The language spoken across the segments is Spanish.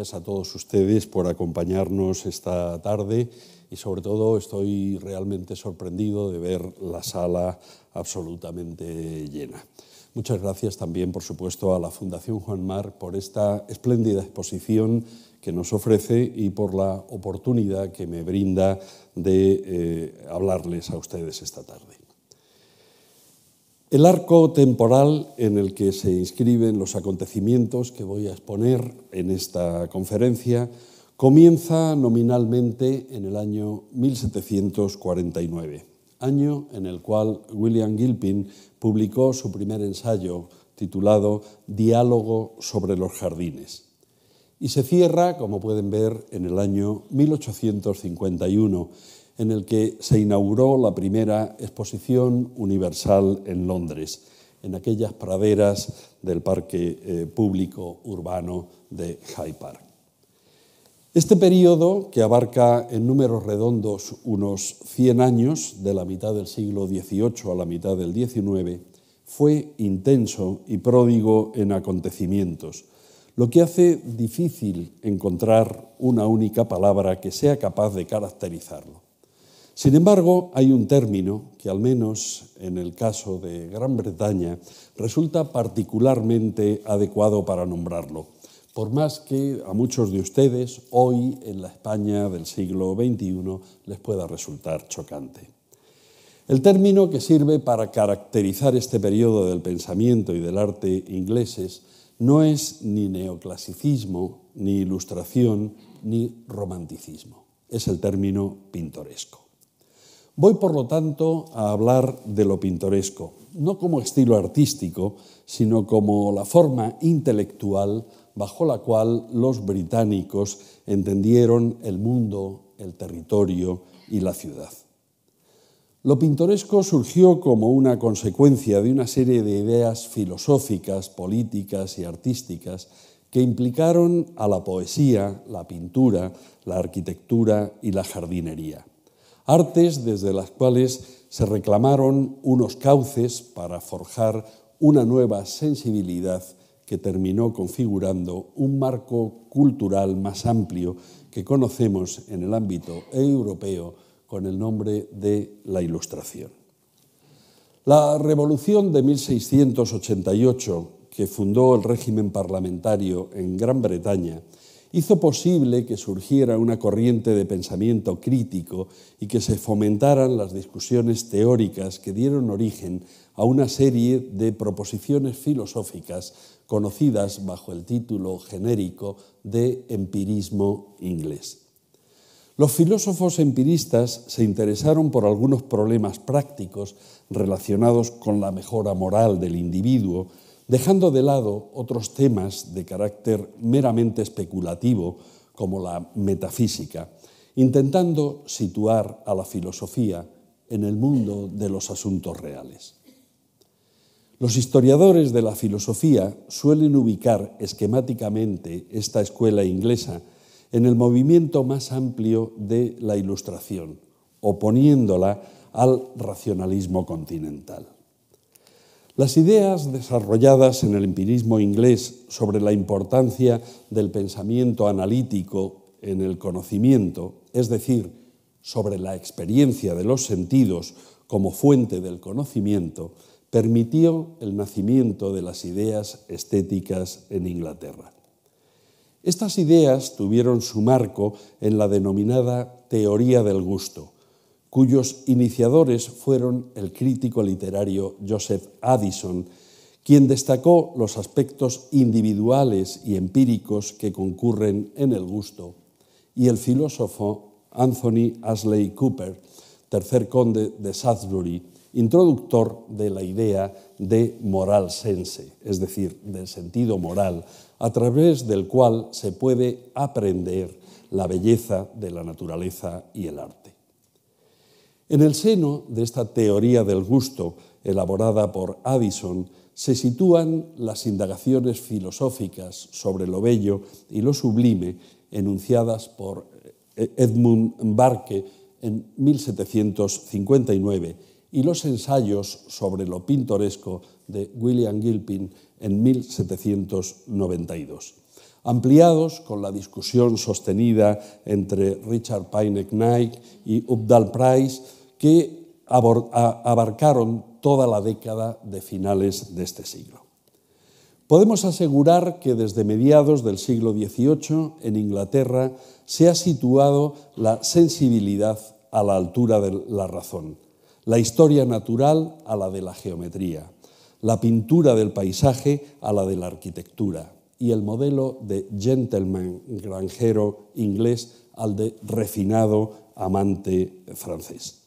a todos ustedes por acompañarnos esta tarde y sobre todo estoy realmente sorprendido de ver la sala absolutamente llena. Muchas gracias también, por supuesto, a la Fundación Juan Mar por esta espléndida exposición que nos ofrece y por la oportunidad que me brinda de eh, hablarles a ustedes esta tarde. El arco temporal en el que se inscriben los acontecimientos que voy a exponer en esta conferencia comienza nominalmente en el año 1749, año en el cual William Gilpin publicó su primer ensayo titulado Diálogo sobre los jardines y se cierra, como pueden ver, en el año 1851 en el que se inauguró la primera exposición universal en Londres, en aquellas praderas del Parque eh, Público Urbano de Hyde Park. Este periodo, que abarca en números redondos unos 100 años, de la mitad del siglo XVIII a la mitad del XIX, fue intenso y pródigo en acontecimientos, lo que hace difícil encontrar una única palabra que sea capaz de caracterizarlo. Sin embargo, hay un término que al menos en el caso de Gran Bretaña resulta particularmente adecuado para nombrarlo, por más que a muchos de ustedes hoy en la España del siglo XXI les pueda resultar chocante. El término que sirve para caracterizar este periodo del pensamiento y del arte ingleses no es ni neoclasicismo, ni ilustración, ni romanticismo. Es el término pintoresco. Voy, por lo tanto, a hablar de lo pintoresco, no como estilo artístico, sino como la forma intelectual bajo la cual los británicos entendieron el mundo, el territorio y la ciudad. Lo pintoresco surgió como una consecuencia de una serie de ideas filosóficas, políticas y artísticas que implicaron a la poesía, la pintura, la arquitectura y la jardinería artes desde las cuales se reclamaron unos cauces para forjar una nueva sensibilidad que terminó configurando un marco cultural más amplio que conocemos en el ámbito europeo con el nombre de la Ilustración. La revolución de 1688, que fundó el régimen parlamentario en Gran Bretaña, hizo posible que surgiera una corriente de pensamiento crítico y que se fomentaran las discusiones teóricas que dieron origen a una serie de proposiciones filosóficas conocidas bajo el título genérico de empirismo inglés. Los filósofos empiristas se interesaron por algunos problemas prácticos relacionados con la mejora moral del individuo, dejando de lado otros temas de carácter meramente especulativo, como la metafísica, intentando situar a la filosofía en el mundo de los asuntos reales. Los historiadores de la filosofía suelen ubicar esquemáticamente esta escuela inglesa en el movimiento más amplio de la Ilustración, oponiéndola al racionalismo continental. Las ideas desarrolladas en el empirismo inglés sobre la importancia del pensamiento analítico en el conocimiento, es decir, sobre la experiencia de los sentidos como fuente del conocimiento, permitió el nacimiento de las ideas estéticas en Inglaterra. Estas ideas tuvieron su marco en la denominada teoría del gusto, cuyos iniciadores fueron el crítico literario Joseph Addison, quien destacó los aspectos individuales y empíricos que concurren en el gusto, y el filósofo Anthony Ashley Cooper, tercer conde de Salisbury, introductor de la idea de moral sense, es decir, del sentido moral, a través del cual se puede aprender la belleza de la naturaleza y el arte. En el seno de esta teoría del gusto, elaborada por Addison, se sitúan las indagaciones filosóficas sobre lo bello y lo sublime enunciadas por eh, Edmund Barke en 1759 y los ensayos sobre lo pintoresco de William Gilpin en 1792 ampliados con la discusión sostenida entre Richard Payne Knight y Updal Price que abarcaron toda la década de finales de este siglo. Podemos asegurar que desde mediados del siglo XVIII en Inglaterra se ha situado la sensibilidad a la altura de la razón, la historia natural a la de la geometría, la pintura del paisaje a la de la arquitectura y el modelo de gentleman granjero inglés al de refinado amante francés.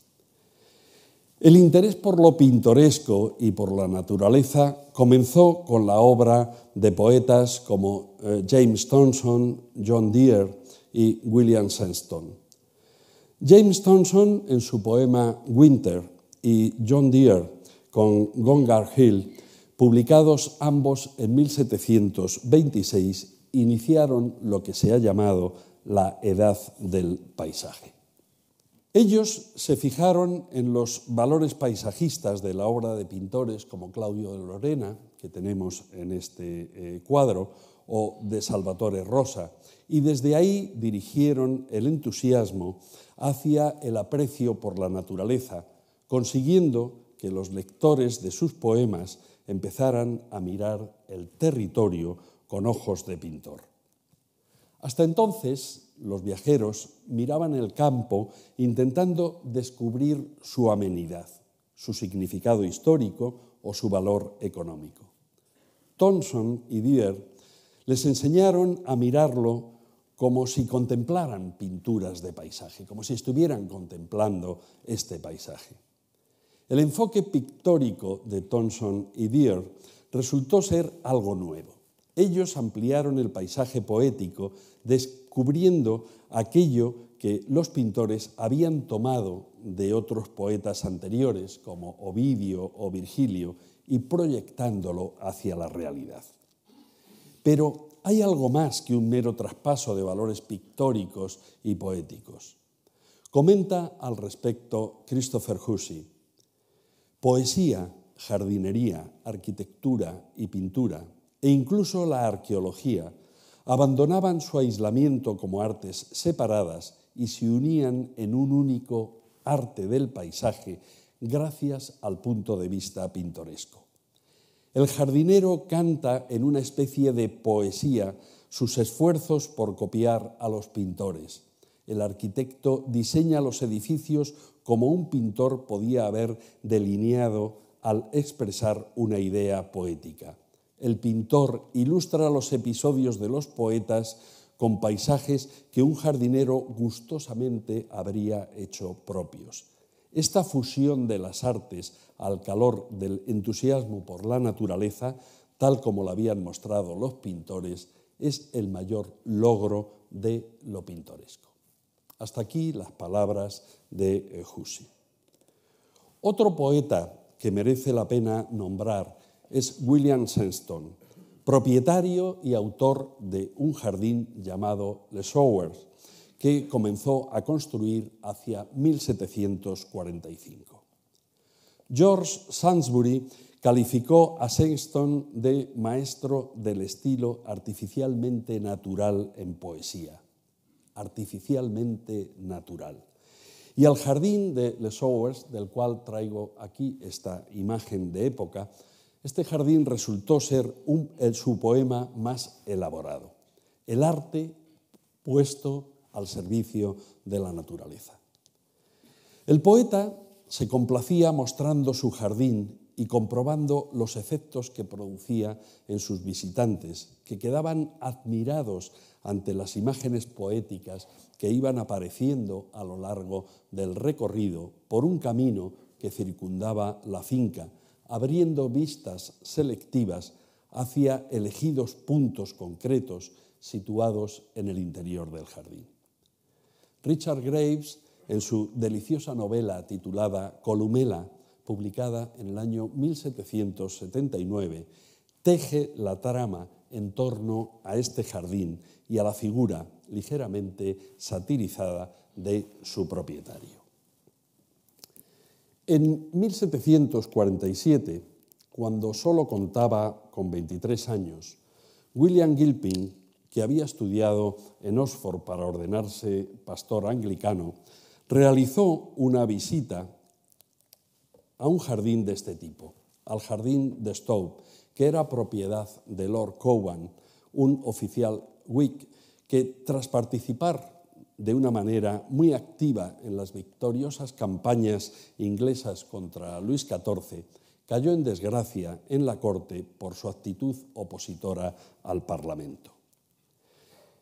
El interés por lo pintoresco y por la naturaleza comenzó con la obra de poetas como eh, James Thomson, John Deere y William Sandstone. James Thomson en su poema Winter y John Deere con Gongar Hill, publicados ambos en 1726, iniciaron lo que se ha llamado la edad del paisaje. Ellos se fijaron en los valores paisajistas de la obra de pintores como Claudio de Lorena, que tenemos en este eh, cuadro, o de Salvatore Rosa, y desde ahí dirigieron el entusiasmo hacia el aprecio por la naturaleza, consiguiendo que los lectores de sus poemas empezaran a mirar el territorio con ojos de pintor. Hasta entonces, los viajeros, miraban el campo intentando descubrir su amenidad, su significado histórico o su valor económico. Thomson y Deer les enseñaron a mirarlo como si contemplaran pinturas de paisaje, como si estuvieran contemplando este paisaje. El enfoque pictórico de Thomson y Deer resultó ser algo nuevo. Ellos ampliaron el paisaje poético cubriendo aquello que los pintores habían tomado de otros poetas anteriores, como Ovidio o Virgilio, y proyectándolo hacia la realidad. Pero hay algo más que un mero traspaso de valores pictóricos y poéticos. Comenta al respecto Christopher Hussey. Poesía, jardinería, arquitectura y pintura, e incluso la arqueología, abandonaban su aislamiento como artes separadas y se unían en un único arte del paisaje gracias al punto de vista pintoresco. El jardinero canta en una especie de poesía sus esfuerzos por copiar a los pintores. El arquitecto diseña los edificios como un pintor podía haber delineado al expresar una idea poética el pintor ilustra los episodios de los poetas con paisajes que un jardinero gustosamente habría hecho propios. Esta fusión de las artes al calor del entusiasmo por la naturaleza, tal como la habían mostrado los pintores, es el mayor logro de lo pintoresco. Hasta aquí las palabras de Hussey. Eh, Otro poeta que merece la pena nombrar es William Shenstone, propietario y autor de un jardín llamado Les Showers, que comenzó a construir hacia 1745. George Sansbury calificó a Sengston de maestro del estilo artificialmente natural en poesía. Artificialmente natural. Y al jardín de Les Owers, del cual traigo aquí esta imagen de época, este jardín resultó ser su poema más elaborado, el arte puesto al servicio de la naturaleza. El poeta se complacía mostrando su jardín y comprobando los efectos que producía en sus visitantes, que quedaban admirados ante las imágenes poéticas que iban apareciendo a lo largo del recorrido por un camino que circundaba la finca, abriendo vistas selectivas hacia elegidos puntos concretos situados en el interior del jardín. Richard Graves, en su deliciosa novela titulada Columela, publicada en el año 1779, teje la trama en torno a este jardín y a la figura ligeramente satirizada de su propietario. En 1747, cuando solo contaba con 23 años, William Gilpin, que había estudiado en Oxford para ordenarse pastor anglicano, realizó una visita a un jardín de este tipo, al jardín de Stowe, que era propiedad de Lord Cowan, un oficial Whig, que tras participar de una manera muy activa en las victoriosas campañas inglesas contra Luis XIV, cayó en desgracia en la corte por su actitud opositora al Parlamento.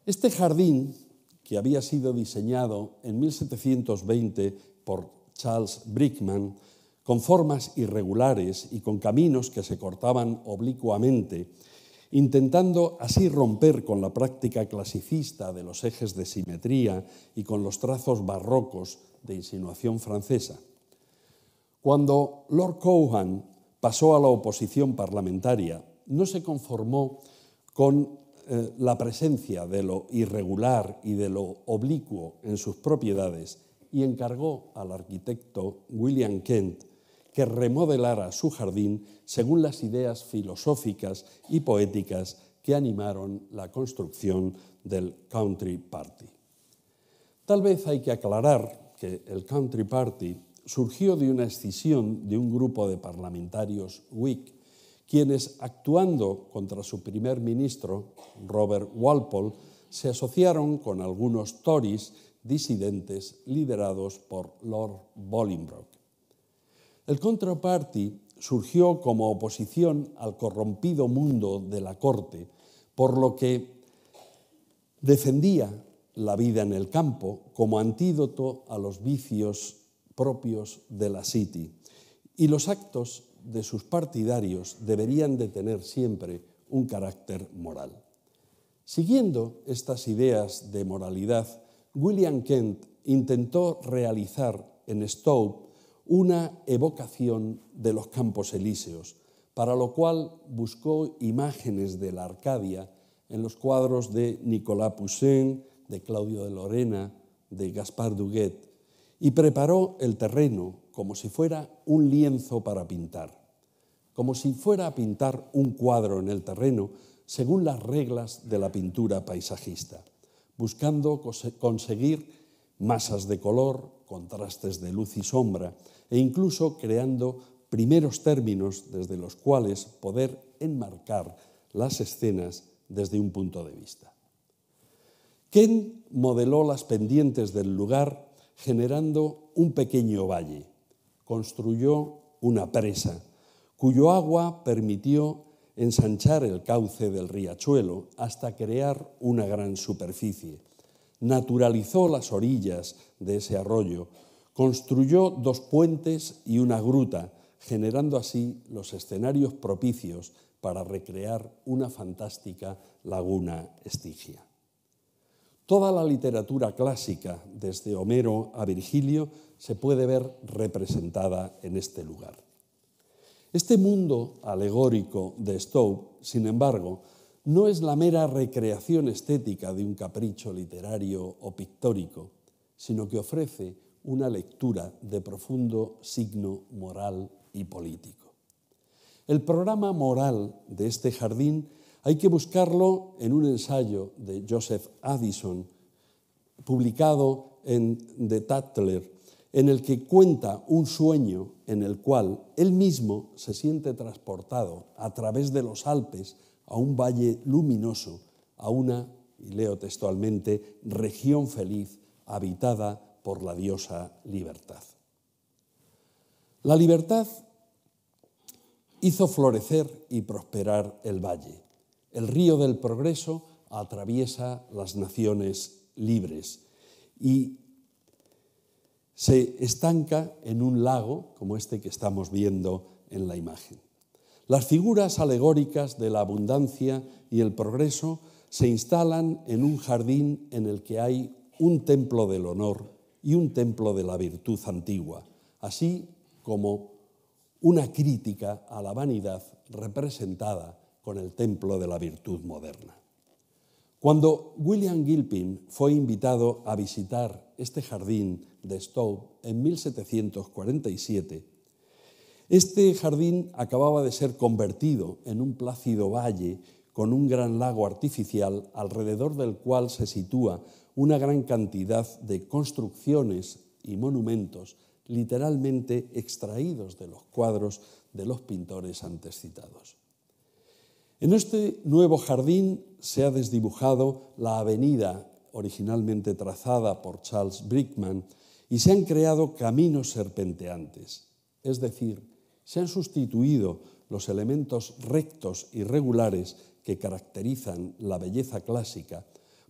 Este jardín, que había sido diseñado en 1720 por Charles Brickman, con formas irregulares y con caminos que se cortaban oblicuamente, intentando así romper con la práctica clasicista de los ejes de simetría y con los trazos barrocos de insinuación francesa. Cuando Lord Cohan pasó a la oposición parlamentaria, no se conformó con eh, la presencia de lo irregular y de lo oblicuo en sus propiedades y encargó al arquitecto William Kent que remodelara su jardín según las ideas filosóficas y poéticas que animaron la construcción del Country Party. Tal vez hay que aclarar que el Country Party surgió de una escisión de un grupo de parlamentarios Whig, quienes, actuando contra su primer ministro, Robert Walpole, se asociaron con algunos Tories disidentes liderados por Lord Bolingbroke. El Contraparty surgió como oposición al corrompido mundo de la corte, por lo que defendía la vida en el campo como antídoto a los vicios propios de la City. Y los actos de sus partidarios deberían de tener siempre un carácter moral. Siguiendo estas ideas de moralidad, William Kent intentó realizar en Stowe una evocación de los campos elíseos, para lo cual buscó imágenes de la Arcadia en los cuadros de Nicolas Poussin, de Claudio de Lorena, de Gaspard Duguet, y preparó el terreno como si fuera un lienzo para pintar, como si fuera a pintar un cuadro en el terreno según las reglas de la pintura paisajista, buscando conseguir masas de color, contrastes de luz y sombra, e incluso creando primeros términos desde los cuales poder enmarcar las escenas desde un punto de vista. Ken modeló las pendientes del lugar generando un pequeño valle. Construyó una presa, cuyo agua permitió ensanchar el cauce del riachuelo hasta crear una gran superficie. Naturalizó las orillas de ese arroyo, Construyó dos puentes y una gruta, generando así los escenarios propicios para recrear una fantástica laguna estigia. Toda la literatura clásica, desde Homero a Virgilio, se puede ver representada en este lugar. Este mundo alegórico de Stowe, sin embargo, no es la mera recreación estética de un capricho literario o pictórico, sino que ofrece una lectura de profundo signo moral y político. El programa moral de este jardín hay que buscarlo en un ensayo de Joseph Addison, publicado en The Tatler, en el que cuenta un sueño en el cual él mismo se siente transportado a través de los Alpes a un valle luminoso, a una, y leo textualmente, región feliz habitada por la diosa libertad. La libertad hizo florecer y prosperar el valle. El río del progreso atraviesa las naciones libres y se estanca en un lago como este que estamos viendo en la imagen. Las figuras alegóricas de la abundancia y el progreso se instalan en un jardín en el que hay un templo del honor y un templo de la virtud antigua, así como una crítica a la vanidad representada con el templo de la virtud moderna. Cuando William Gilpin fue invitado a visitar este jardín de Stowe en 1747, este jardín acababa de ser convertido en un plácido valle con un gran lago artificial alrededor del cual se sitúa una gran cantidad de construcciones y monumentos literalmente extraídos de los cuadros de los pintores antes citados. En este nuevo jardín se ha desdibujado la avenida originalmente trazada por Charles Brickman y se han creado caminos serpenteantes, es decir, se han sustituido los elementos rectos y regulares que caracterizan la belleza clásica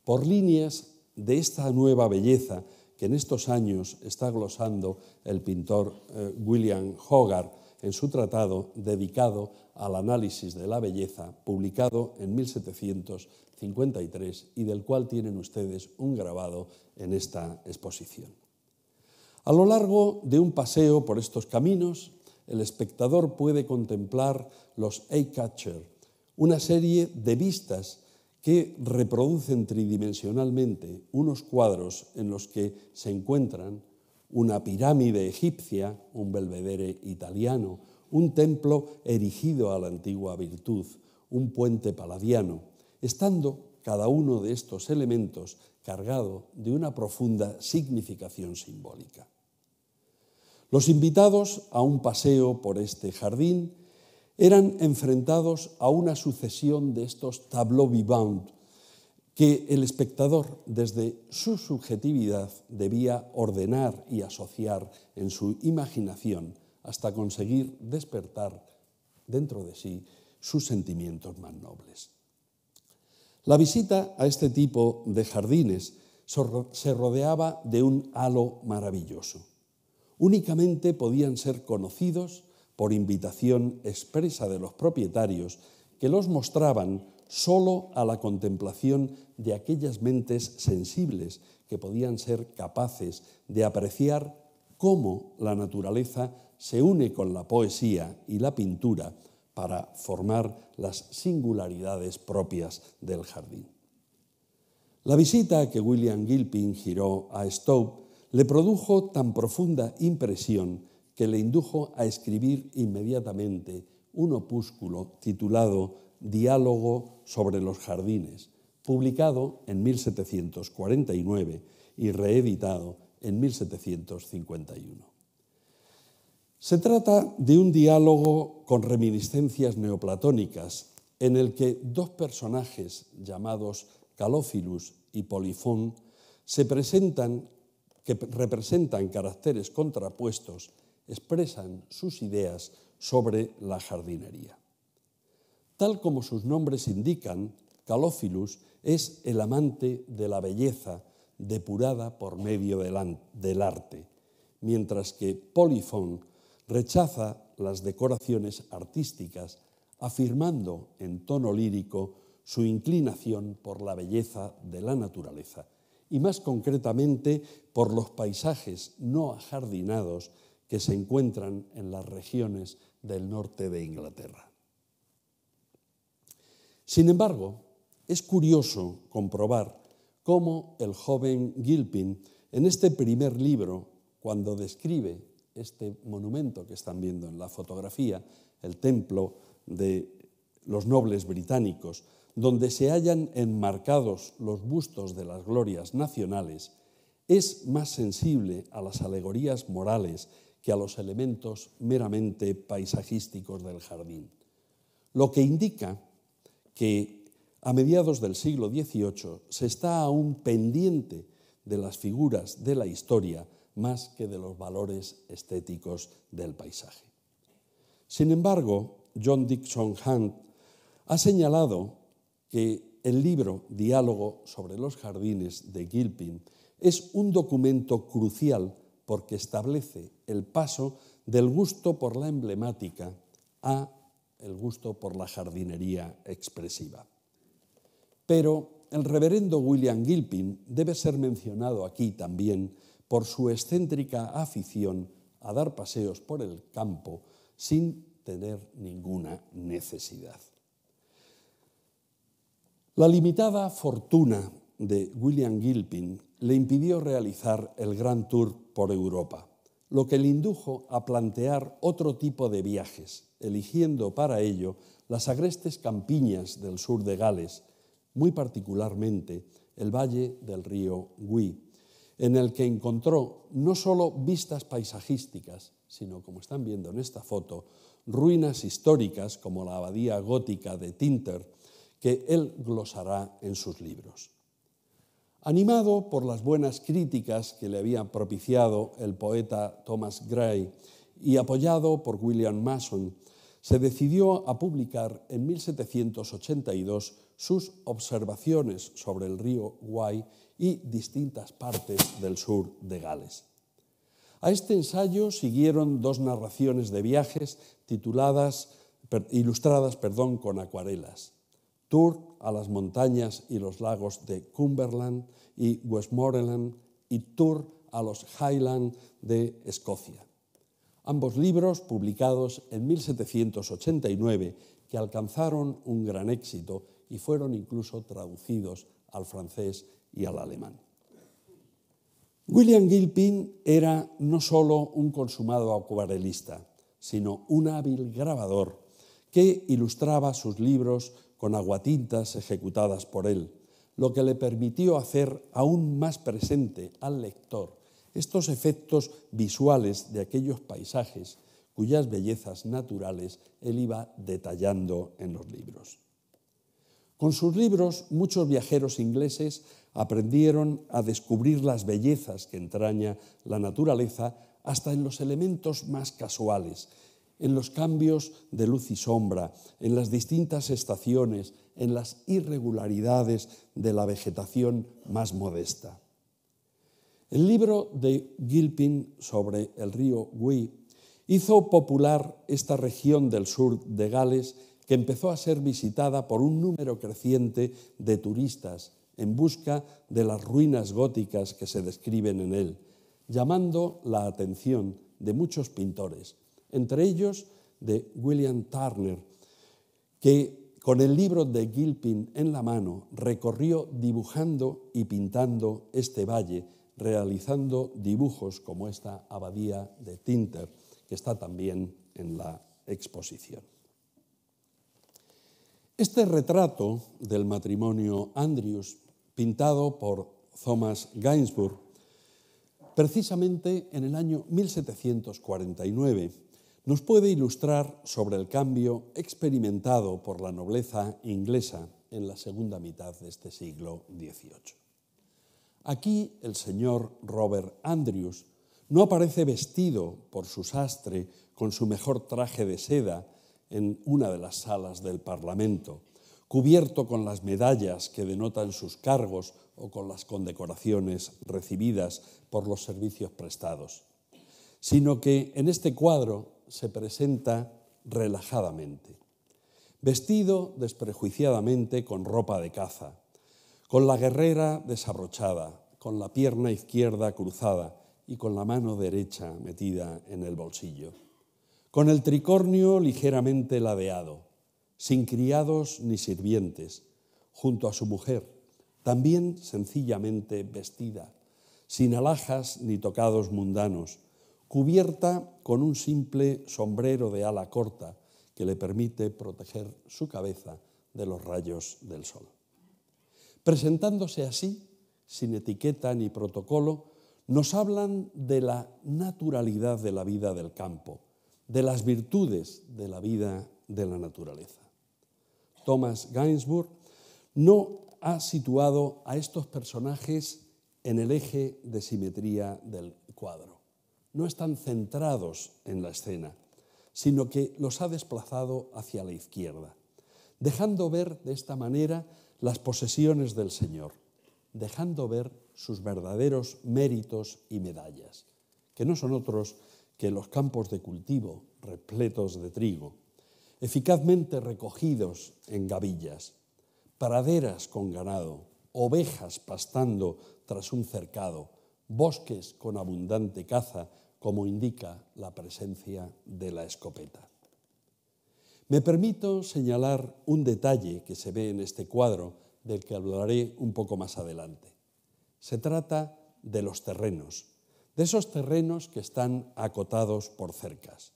por líneas de esta nueva belleza que en estos años está glosando el pintor eh, William Hogarth en su tratado dedicado al análisis de la belleza, publicado en 1753 y del cual tienen ustedes un grabado en esta exposición. A lo largo de un paseo por estos caminos, el espectador puede contemplar los eye catcher, una serie de vistas que reproducen tridimensionalmente unos cuadros en los que se encuentran una pirámide egipcia, un belvedere italiano, un templo erigido a la antigua virtud, un puente paladiano, estando cada uno de estos elementos cargado de una profunda significación simbólica. Los invitados a un paseo por este jardín eran enfrentados a una sucesión de estos tableaux vivants que el espectador desde su subjetividad debía ordenar y asociar en su imaginación hasta conseguir despertar dentro de sí sus sentimientos más nobles. La visita a este tipo de jardines se rodeaba de un halo maravilloso. Únicamente podían ser conocidos por invitación expresa de los propietarios que los mostraban solo a la contemplación de aquellas mentes sensibles que podían ser capaces de apreciar cómo la naturaleza se une con la poesía y la pintura para formar las singularidades propias del jardín. La visita que William Gilpin giró a Stowe le produjo tan profunda impresión que le indujo a escribir inmediatamente un opúsculo titulado Diálogo sobre los jardines, publicado en 1749 y reeditado en 1751. Se trata de un diálogo con reminiscencias neoplatónicas en el que dos personajes llamados Calófilus y Polifón se presentan que representan caracteres contrapuestos expresan sus ideas sobre la jardinería. Tal como sus nombres indican, Calófilus es el amante de la belleza depurada por medio del arte, mientras que Polifón rechaza las decoraciones artísticas, afirmando en tono lírico su inclinación por la belleza de la naturaleza y más concretamente por los paisajes no ajardinados que se encuentran en las regiones del norte de Inglaterra. Sin embargo, es curioso comprobar cómo el joven Gilpin en este primer libro, cuando describe este monumento que están viendo en la fotografía, el templo de los nobles británicos, donde se hallan enmarcados los bustos de las glorias nacionales, es más sensible a las alegorías morales que a los elementos meramente paisajísticos del jardín, lo que indica que a mediados del siglo XVIII se está aún pendiente de las figuras de la historia más que de los valores estéticos del paisaje. Sin embargo, John Dixon Hunt ha señalado que el libro Diálogo sobre los jardines de Gilpin es un documento crucial porque establece el paso del gusto por la emblemática a el gusto por la jardinería expresiva. Pero el reverendo William Gilpin debe ser mencionado aquí también por su excéntrica afición a dar paseos por el campo sin tener ninguna necesidad. La limitada fortuna de William Gilpin le impidió realizar el Gran Tour por Europa, lo que le indujo a plantear otro tipo de viajes, eligiendo para ello las agrestes campiñas del sur de Gales, muy particularmente el valle del río Gui, en el que encontró no solo vistas paisajísticas, sino, como están viendo en esta foto, ruinas históricas como la abadía gótica de Tinter, que él glosará en sus libros. Animado por las buenas críticas que le había propiciado el poeta Thomas Gray y apoyado por William Mason, se decidió a publicar en 1782 sus observaciones sobre el río Wye y distintas partes del sur de Gales. A este ensayo siguieron dos narraciones de viajes tituladas, ilustradas perdón, con acuarelas, Tour a las montañas y los lagos de Cumberland y Westmoreland y Tour a los Highlands de Escocia. Ambos libros, publicados en 1789, que alcanzaron un gran éxito y fueron incluso traducidos al francés y al alemán. William Gilpin era no solo un consumado acuarelista, sino un hábil grabador que ilustraba sus libros con aguatintas ejecutadas por él, lo que le permitió hacer aún más presente al lector estos efectos visuales de aquellos paisajes cuyas bellezas naturales él iba detallando en los libros. Con sus libros, muchos viajeros ingleses aprendieron a descubrir las bellezas que entraña la naturaleza hasta en los elementos más casuales, en los cambios de luz y sombra, en las distintas estaciones, en las irregularidades de la vegetación más modesta. El libro de Gilpin sobre el río Gui hizo popular esta región del sur de Gales que empezó a ser visitada por un número creciente de turistas en busca de las ruinas góticas que se describen en él, llamando la atención de muchos pintores, entre ellos de William Turner, que con el libro de Gilpin en la mano recorrió dibujando y pintando este valle, realizando dibujos como esta abadía de Tinter, que está también en la exposición. Este retrato del matrimonio Andrews, pintado por Thomas Gainsbourg, precisamente en el año 1749, nos puede ilustrar sobre el cambio experimentado por la nobleza inglesa en la segunda mitad de este siglo XVIII. Aquí el señor Robert Andrews no aparece vestido por su sastre con su mejor traje de seda en una de las salas del Parlamento, cubierto con las medallas que denotan sus cargos o con las condecoraciones recibidas por los servicios prestados, sino que en este cuadro se presenta relajadamente, vestido desprejuiciadamente con ropa de caza, con la guerrera desabrochada, con la pierna izquierda cruzada y con la mano derecha metida en el bolsillo, con el tricornio ligeramente ladeado, sin criados ni sirvientes, junto a su mujer, también sencillamente vestida, sin alhajas ni tocados mundanos, cubierta con un simple sombrero de ala corta que le permite proteger su cabeza de los rayos del sol. Presentándose así, sin etiqueta ni protocolo, nos hablan de la naturalidad de la vida del campo, de las virtudes de la vida de la naturaleza. Thomas Gainsbourg no ha situado a estos personajes en el eje de simetría del cuadro no están centrados en la escena, sino que los ha desplazado hacia la izquierda, dejando ver de esta manera las posesiones del Señor, dejando ver sus verdaderos méritos y medallas, que no son otros que los campos de cultivo repletos de trigo, eficazmente recogidos en gavillas, praderas con ganado, ovejas pastando tras un cercado, bosques con abundante caza como indica la presencia de la escopeta. Me permito señalar un detalle que se ve en este cuadro, del que hablaré un poco más adelante. Se trata de los terrenos, de esos terrenos que están acotados por cercas.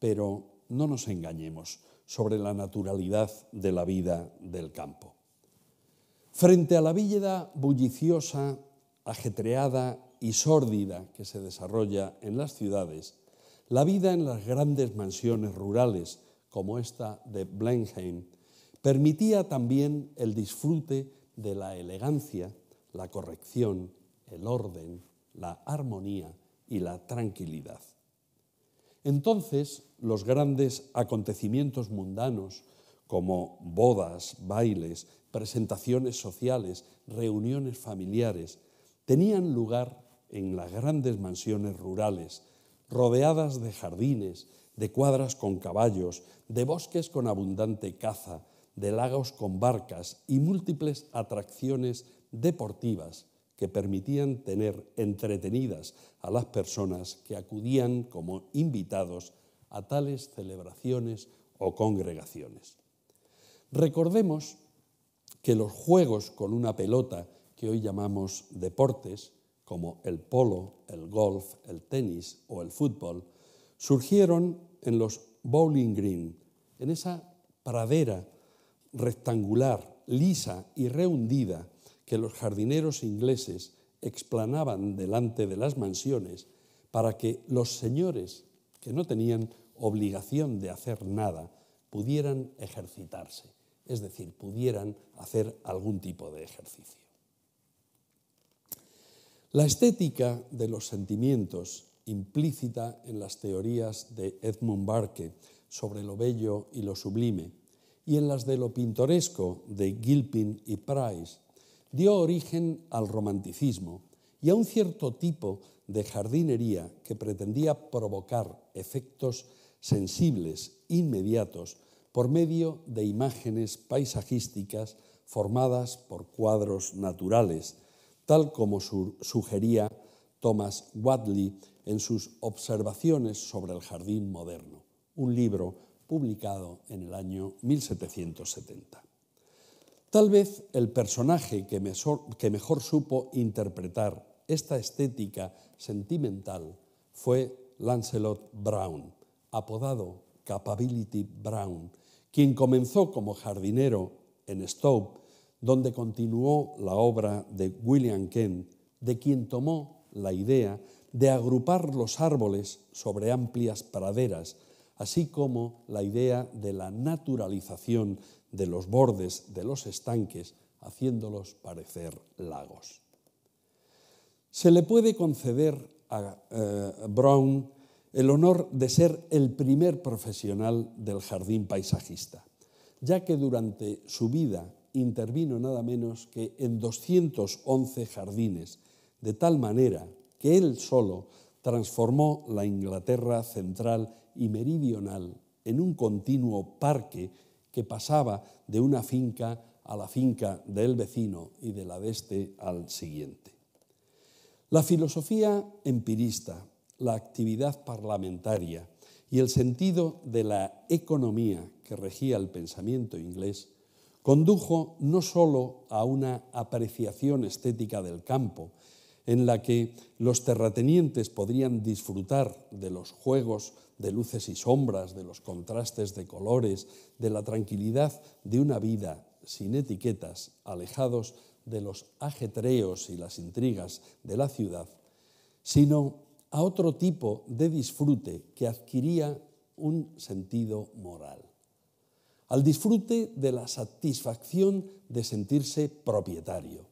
Pero no nos engañemos sobre la naturalidad de la vida del campo. Frente a la vida bulliciosa, ajetreada y sórdida que se desarrolla en las ciudades, la vida en las grandes mansiones rurales, como esta de Blenheim, permitía también el disfrute de la elegancia, la corrección, el orden, la armonía y la tranquilidad. Entonces, los grandes acontecimientos mundanos, como bodas, bailes, presentaciones sociales, reuniones familiares, tenían lugar en las grandes mansiones rurales, rodeadas de jardines, de cuadras con caballos, de bosques con abundante caza, de lagos con barcas y múltiples atracciones deportivas que permitían tener entretenidas a las personas que acudían como invitados a tales celebraciones o congregaciones. Recordemos que los juegos con una pelota, que hoy llamamos deportes, como el polo, el golf, el tenis o el fútbol, surgieron en los bowling green, en esa pradera rectangular, lisa y rehundida que los jardineros ingleses explanaban delante de las mansiones para que los señores, que no tenían obligación de hacer nada, pudieran ejercitarse, es decir, pudieran hacer algún tipo de ejercicio. La estética de los sentimientos implícita en las teorías de Edmund Barke sobre lo bello y lo sublime y en las de lo pintoresco de Gilpin y Price, dio origen al romanticismo y a un cierto tipo de jardinería que pretendía provocar efectos sensibles inmediatos por medio de imágenes paisajísticas formadas por cuadros naturales, tal como sugería Thomas Wadley en sus Observaciones sobre el Jardín Moderno, un libro publicado en el año 1770. Tal vez el personaje que, que mejor supo interpretar esta estética sentimental fue Lancelot Brown, apodado Capability Brown, quien comenzó como jardinero en Stowe donde continuó la obra de William Kent, de quien tomó la idea de agrupar los árboles sobre amplias praderas, así como la idea de la naturalización de los bordes de los estanques, haciéndolos parecer lagos. Se le puede conceder a eh, Brown el honor de ser el primer profesional del jardín paisajista, ya que durante su vida intervino nada menos que en 211 jardines, de tal manera que él solo transformó la Inglaterra central y meridional en un continuo parque que pasaba de una finca a la finca del vecino y de la de este al siguiente. La filosofía empirista, la actividad parlamentaria y el sentido de la economía que regía el pensamiento inglés condujo no sólo a una apreciación estética del campo, en la que los terratenientes podrían disfrutar de los juegos de luces y sombras, de los contrastes de colores, de la tranquilidad de una vida sin etiquetas, alejados de los ajetreos y las intrigas de la ciudad, sino a otro tipo de disfrute que adquiría un sentido moral al disfrute de la satisfacción de sentirse propietario,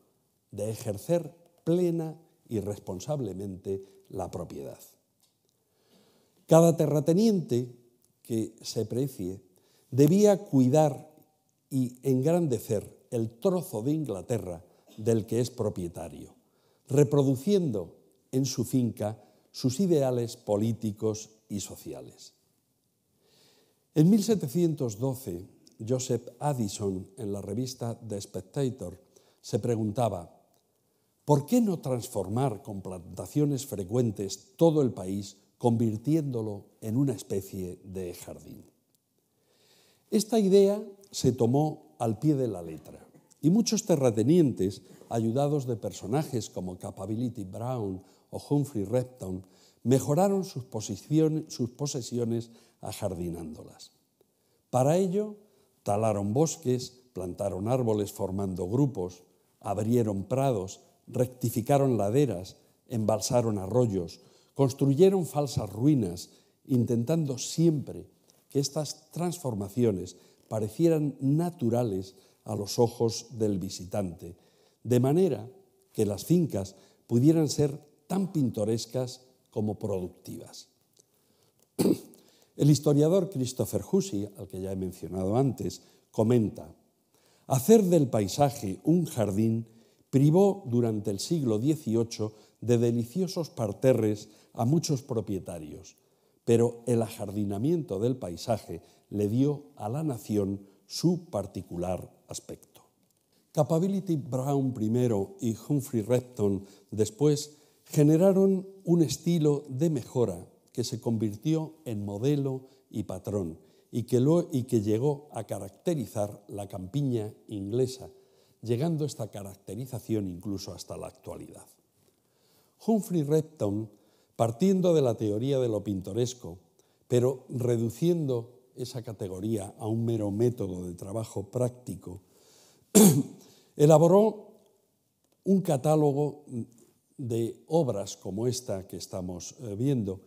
de ejercer plena y responsablemente la propiedad. Cada terrateniente que se precie debía cuidar y engrandecer el trozo de Inglaterra del que es propietario, reproduciendo en su finca sus ideales políticos y sociales. En 1712, Joseph Addison, en la revista The Spectator, se preguntaba, ¿por qué no transformar con plantaciones frecuentes todo el país convirtiéndolo en una especie de jardín? Esta idea se tomó al pie de la letra y muchos terratenientes, ayudados de personajes como Capability Brown o Humphrey Repton, mejoraron sus, sus posesiones ajardinándolas. Para ello, talaron bosques, plantaron árboles formando grupos, abrieron prados, rectificaron laderas, embalsaron arroyos, construyeron falsas ruinas, intentando siempre que estas transformaciones parecieran naturales a los ojos del visitante, de manera que las fincas pudieran ser tan pintorescas como productivas. El historiador Christopher Hussey, al que ya he mencionado antes, comenta, hacer del paisaje un jardín privó durante el siglo XVIII de deliciosos parterres a muchos propietarios, pero el ajardinamiento del paisaje le dio a la nación su particular aspecto. Capability Brown primero y Humphrey Repton después generaron un estilo de mejora que se convirtió en modelo y patrón y que, llegó a caracterizar la campiña inglesa, llegando esta caracterización incluso hasta la actualidad. Humphrey Repton, partiendo de la teoría de lo pintoresco, pero reduciendo esa categoría a un mero método de trabajo práctico, elaboró un catálogo de obras como esta que estamos eh, viendo,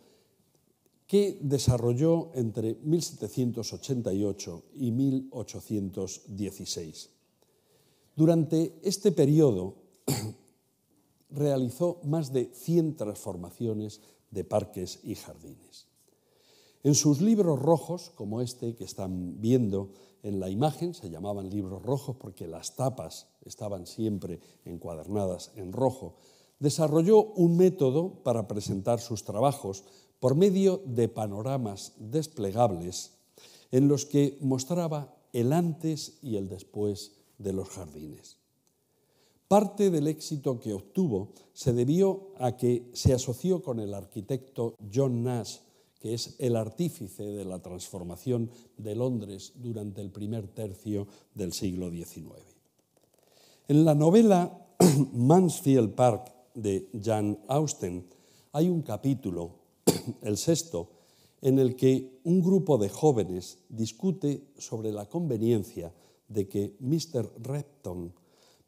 que desarrolló entre 1788 y 1816. Durante este periodo realizó más de 100 transformaciones de parques y jardines. En sus libros rojos, como este que están viendo en la imagen, se llamaban libros rojos porque las tapas estaban siempre encuadernadas en rojo, desarrolló un método para presentar sus trabajos por medio de panoramas desplegables en los que mostraba el antes y el después de los jardines. Parte del éxito que obtuvo se debió a que se asoció con el arquitecto John Nash, que es el artífice de la transformación de Londres durante el primer tercio del siglo XIX. En la novela Mansfield Park de Jan Austen hay un capítulo el sexto, en el que un grupo de jóvenes discute sobre la conveniencia de que Mr. Repton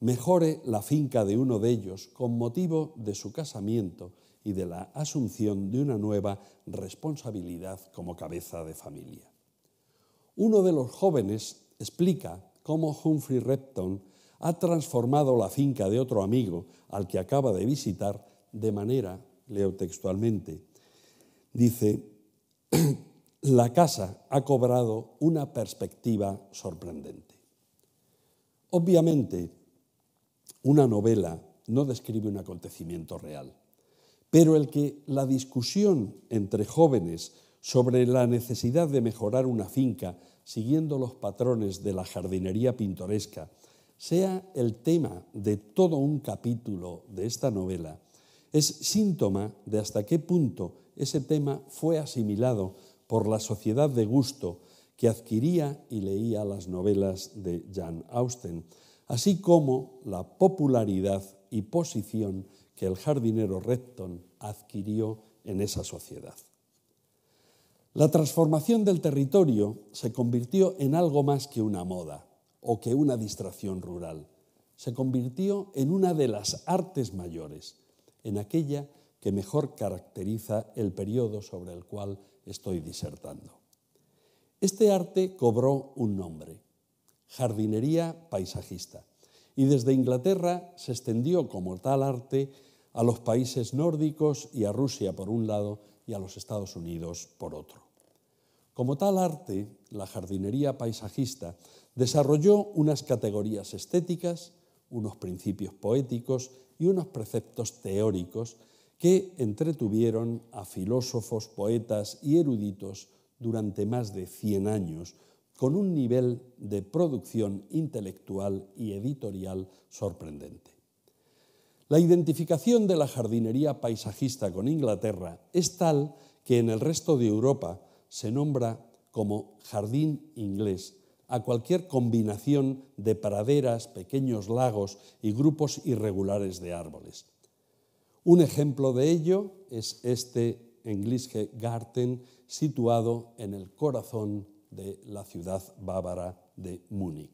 mejore la finca de uno de ellos con motivo de su casamiento y de la asunción de una nueva responsabilidad como cabeza de familia. Uno de los jóvenes explica cómo Humphrey Repton ha transformado la finca de otro amigo al que acaba de visitar de manera, leotextualmente dice, la casa ha cobrado una perspectiva sorprendente. Obviamente, una novela no describe un acontecimiento real, pero el que la discusión entre jóvenes sobre la necesidad de mejorar una finca siguiendo los patrones de la jardinería pintoresca sea el tema de todo un capítulo de esta novela es síntoma de hasta qué punto ese tema fue asimilado por la sociedad de gusto que adquiría y leía las novelas de Jan Austen, así como la popularidad y posición que el jardinero Repton adquirió en esa sociedad. La transformación del territorio se convirtió en algo más que una moda o que una distracción rural. Se convirtió en una de las artes mayores, en aquella que mejor caracteriza el periodo sobre el cual estoy disertando. Este arte cobró un nombre, jardinería paisajista, y desde Inglaterra se extendió como tal arte a los países nórdicos y a Rusia por un lado y a los Estados Unidos por otro. Como tal arte, la jardinería paisajista desarrolló unas categorías estéticas, unos principios poéticos y unos preceptos teóricos que entretuvieron a filósofos, poetas y eruditos durante más de 100 años, con un nivel de producción intelectual y editorial sorprendente. La identificación de la jardinería paisajista con Inglaterra es tal que en el resto de Europa se nombra como jardín inglés a cualquier combinación de praderas, pequeños lagos y grupos irregulares de árboles. Un ejemplo de ello es este Englische Garten situado en el corazón de la ciudad bávara de Múnich.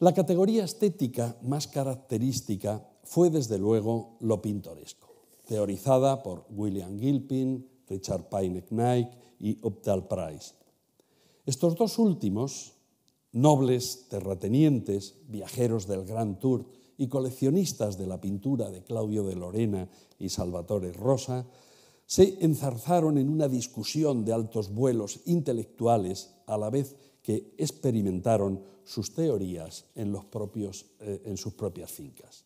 La categoría estética más característica fue desde luego lo pintoresco, teorizada por William Gilpin, Richard Payne Knight y Optal Price. Estos dos últimos, nobles terratenientes, viajeros del Gran Tour y coleccionistas de la pintura de Claudio de Lorena y Salvatore Rosa, se enzarzaron en una discusión de altos vuelos intelectuales a la vez que experimentaron sus teorías eh, en, sus propias fincas.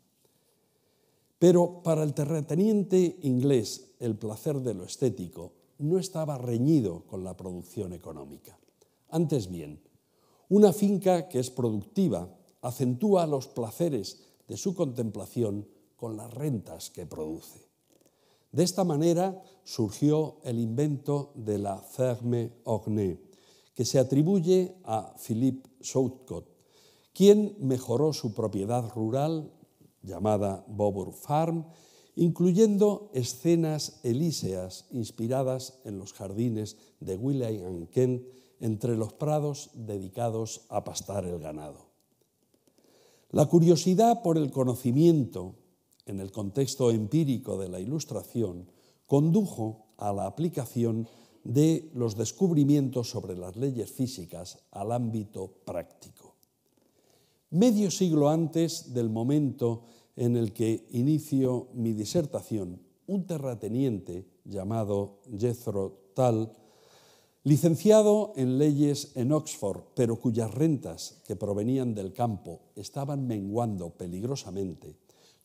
Pero para el terrateniente inglés el placer de lo estético no estaba reñido con la producción económica. Antes bien, una finca que es productiva acentúa los placeres de su contemplación con las rentas que produce. De esta manera surgió el invento de la Ferme Ornée, que se atribuye a Philippe Soutcott, quien mejoró su propiedad rural, llamada Bobur Farm, incluyendo escenas elíseas inspiradas en los jardines de William Kent entre los prados dedicados a pastar el ganado. La curiosidad por el conocimiento en el contexto empírico de la Ilustración condujo a la aplicación de los descubrimientos sobre las leyes físicas al ámbito práctico. Medio siglo antes del momento en el que inicio mi disertación, un terrateniente llamado Jethro Tal Licenciado en leyes en Oxford, pero cuyas rentas que provenían del campo estaban menguando peligrosamente,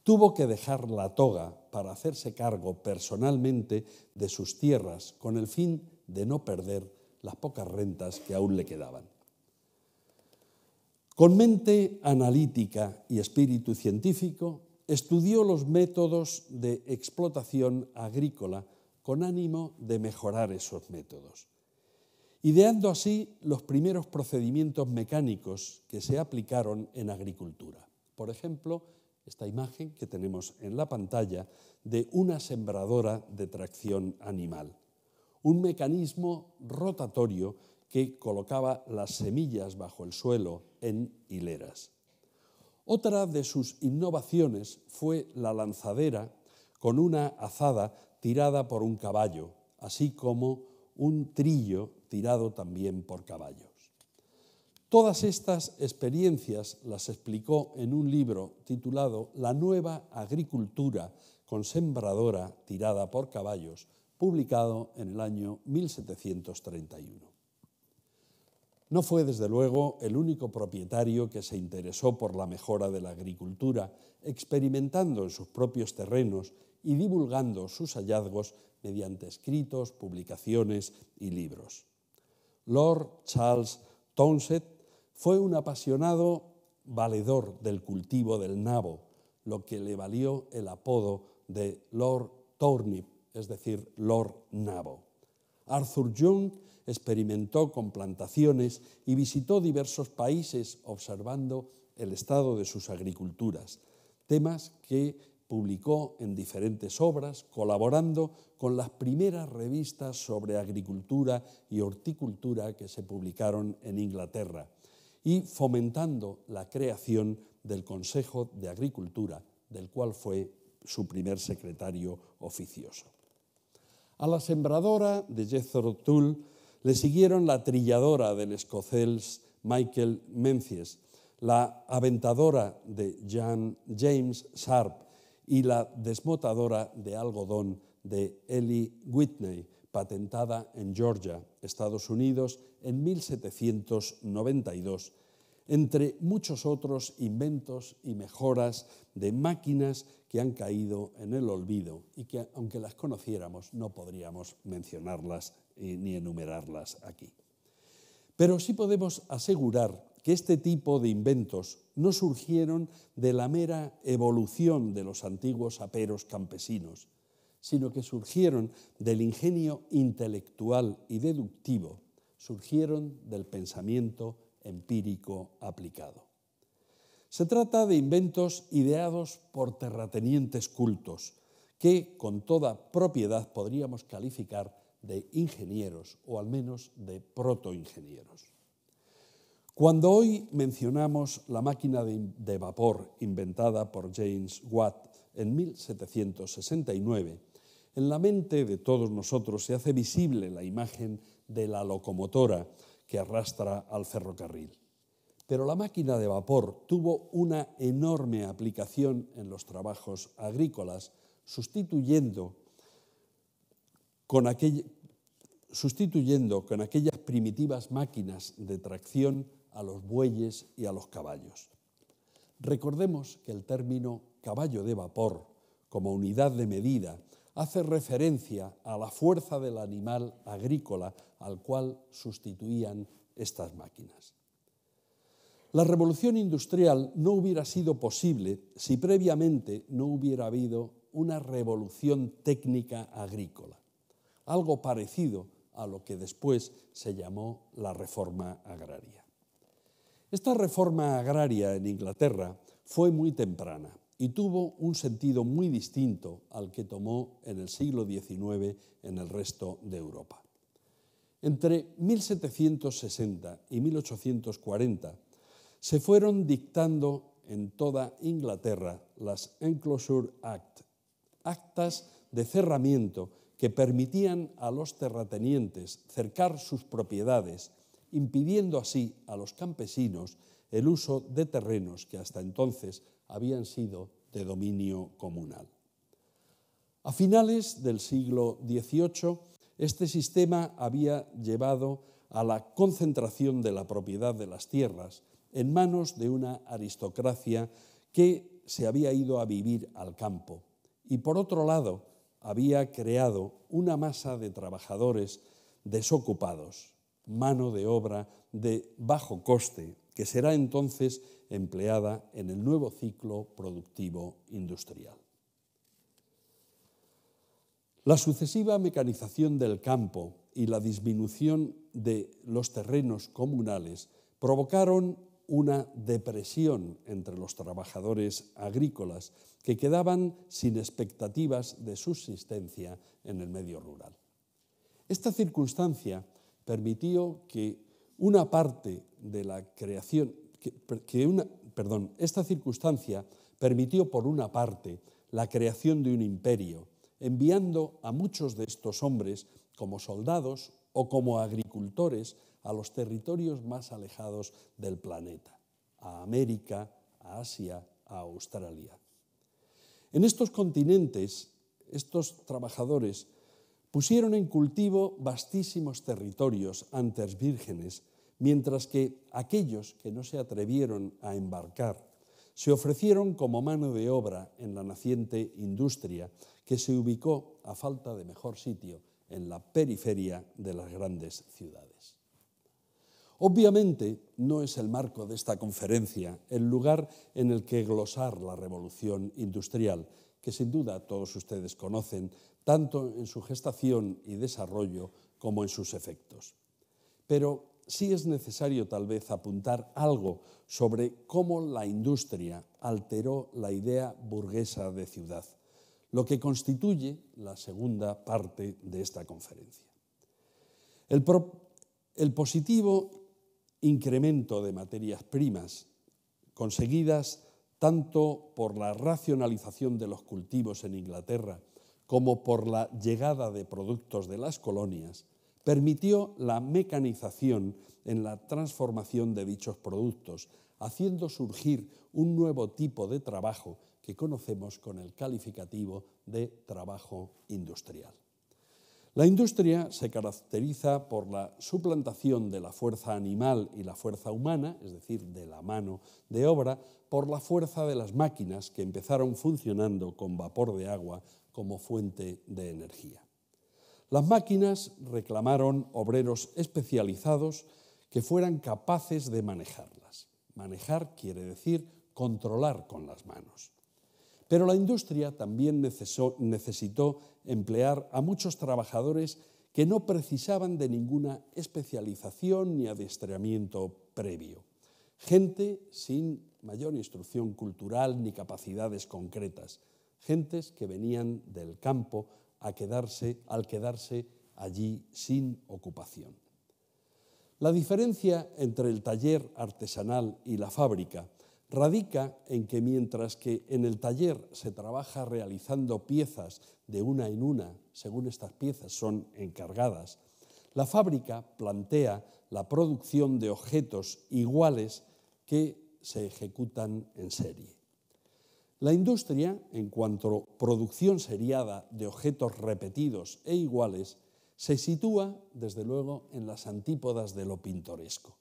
tuvo que dejar la toga para hacerse cargo personalmente de sus tierras con el fin de no perder las pocas rentas que aún le quedaban. Con mente analítica y espíritu científico, estudió los métodos de explotación agrícola con ánimo de mejorar esos métodos ideando así los primeros procedimientos mecánicos que se aplicaron en agricultura. Por ejemplo, esta imagen que tenemos en la pantalla de una sembradora de tracción animal, un mecanismo rotatorio que colocaba las semillas bajo el suelo en hileras. Otra de sus innovaciones fue la lanzadera con una azada tirada por un caballo, así como un trillo tirado también por caballos. Todas estas experiencias las explicó en un libro titulado La nueva agricultura con sembradora tirada por caballos, publicado en el año 1731. No fue, desde luego, el único propietario que se interesó por la mejora de la agricultura, experimentando en sus propios terrenos y divulgando sus hallazgos mediante escritos, publicaciones y libros. Lord Charles Townsend fue un apasionado valedor del cultivo del nabo, lo que le valió el apodo de Lord Turnip, es decir, Lord Nabo. Arthur Young experimentó con plantaciones y visitó diversos países observando el estado de sus agriculturas, temas que publicó en diferentes obras, colaborando con las primeras revistas sobre agricultura y horticultura que se publicaron en Inglaterra y fomentando la creación del Consejo de Agricultura, del cual fue su primer secretario oficioso. A la sembradora de Jethro Tull le siguieron la trilladora del escocés Michael Menzies, la aventadora de Jan James Sharp, y la desmotadora de algodón de Ellie Whitney, patentada en Georgia, Estados Unidos, en 1792, entre muchos otros inventos y mejoras de máquinas que han caído en el olvido y que, aunque las conociéramos, no podríamos mencionarlas ni enumerarlas aquí. Pero sí podemos asegurar que este tipo de inventos no surgieron de la mera evolución de los antiguos aperos campesinos, sino que surgieron del ingenio intelectual y deductivo, surgieron del pensamiento empírico aplicado. Se trata de inventos ideados por terratenientes cultos, que con toda propiedad podríamos calificar de ingenieros o al menos de protoingenieros. Cuando hoy mencionamos la máquina de, vapor inventada por James Watt en 1769, en la mente de todos nosotros se hace visible la imagen de la locomotora que arrastra al ferrocarril. Pero la máquina de vapor tuvo una enorme aplicación en los trabajos agrícolas, sustituyendo con aquellas primitivas máquinas de tracción a los bueyes y a los caballos. Recordemos que el término caballo de vapor como unidad de medida hace referencia a la fuerza del animal agrícola al cual sustituían estas máquinas. La revolución industrial no hubiera sido posible si previamente no hubiera habido una revolución técnica agrícola, algo parecido a lo que después se llamó la reforma agraria. Esta reforma agraria en Inglaterra fue muy temprana y tuvo un sentido muy distinto al que tomó en el siglo XIX en el resto de Europa. Entre 1760 y 1840 se fueron dictando en toda Inglaterra las Enclosure Act, actas de cerramiento que permitían a los terratenientes cercar sus propiedades impidiendo así a los campesinos el uso de terrenos que hasta entonces habían sido de dominio comunal. A finales del siglo XVIII, este sistema había llevado a la concentración de la propiedad de las tierras en manos de una aristocracia que se había ido a vivir al campo y, por otro lado, había creado una masa de trabajadores desocupados, mano de obra de bajo coste, que será entonces empleada en el nuevo ciclo productivo industrial. La sucesiva mecanización del campo y la disminución de los terrenos comunales provocaron una depresión entre los trabajadores agrícolas que quedaban sin expectativas de subsistencia en el medio rural. Esta circunstancia permitió que una parte de la creación, que, una, perdón, esta circunstancia permitió por una parte la creación de un imperio, enviando a muchos de estos hombres como soldados o como agricultores a los territorios más alejados del planeta, a América, a Asia, a Australia. En estos continentes, estos trabajadores pusieron en cultivo vastísimos territorios antes vírgenes, mientras que aquellos que no se atrevieron a embarcar se ofrecieron como mano de obra en la naciente industria que se ubicó, a falta de mejor sitio, en la periferia de las grandes ciudades. Obviamente no es el marco de esta conferencia el lugar en el que glosar la revolución industrial, que sin duda todos ustedes conocen tanto en su gestación y desarrollo como en sus efectos. Pero sí es necesario tal vez apuntar algo sobre cómo la industria alteró la idea burguesa de ciudad, lo que constituye la segunda parte de esta conferencia. El, el positivo incremento de materias primas conseguidas tanto por la racionalización de los cultivos en Inglaterra como por la llegada de productos de las colonias, permitió la mecanización en la transformación de dichos productos, haciendo surgir un nuevo tipo de trabajo que conocemos con el calificativo de trabajo industrial. La industria se caracteriza por la suplantación de la fuerza animal y la fuerza humana, es decir, de la mano de obra, por la fuerza de las máquinas que empezaron funcionando con vapor de agua como fuente de energía. Las máquinas reclamaron obreros especializados que fueran capaces de manejarlas. Manejar quiere decir controlar con las manos. Pero la industria también necesitó emplear a muchos trabajadores que no precisaban de ninguna especialización ni adiestramiento previo. Gente sin mayor instrucción cultural ni capacidades concretas, gentes que venían del campo a quedarse, al quedarse allí sin ocupación. La diferencia entre el taller artesanal y la fábrica radica en que mientras que en el taller se trabaja realizando piezas de una en una, según estas piezas son encargadas, la fábrica plantea la producción de objetos iguales que se ejecutan en serie. La industria, en cuanto a producción seriada de objetos repetidos e iguales, se sitúa, desde luego, en las antípodas de lo pintoresco,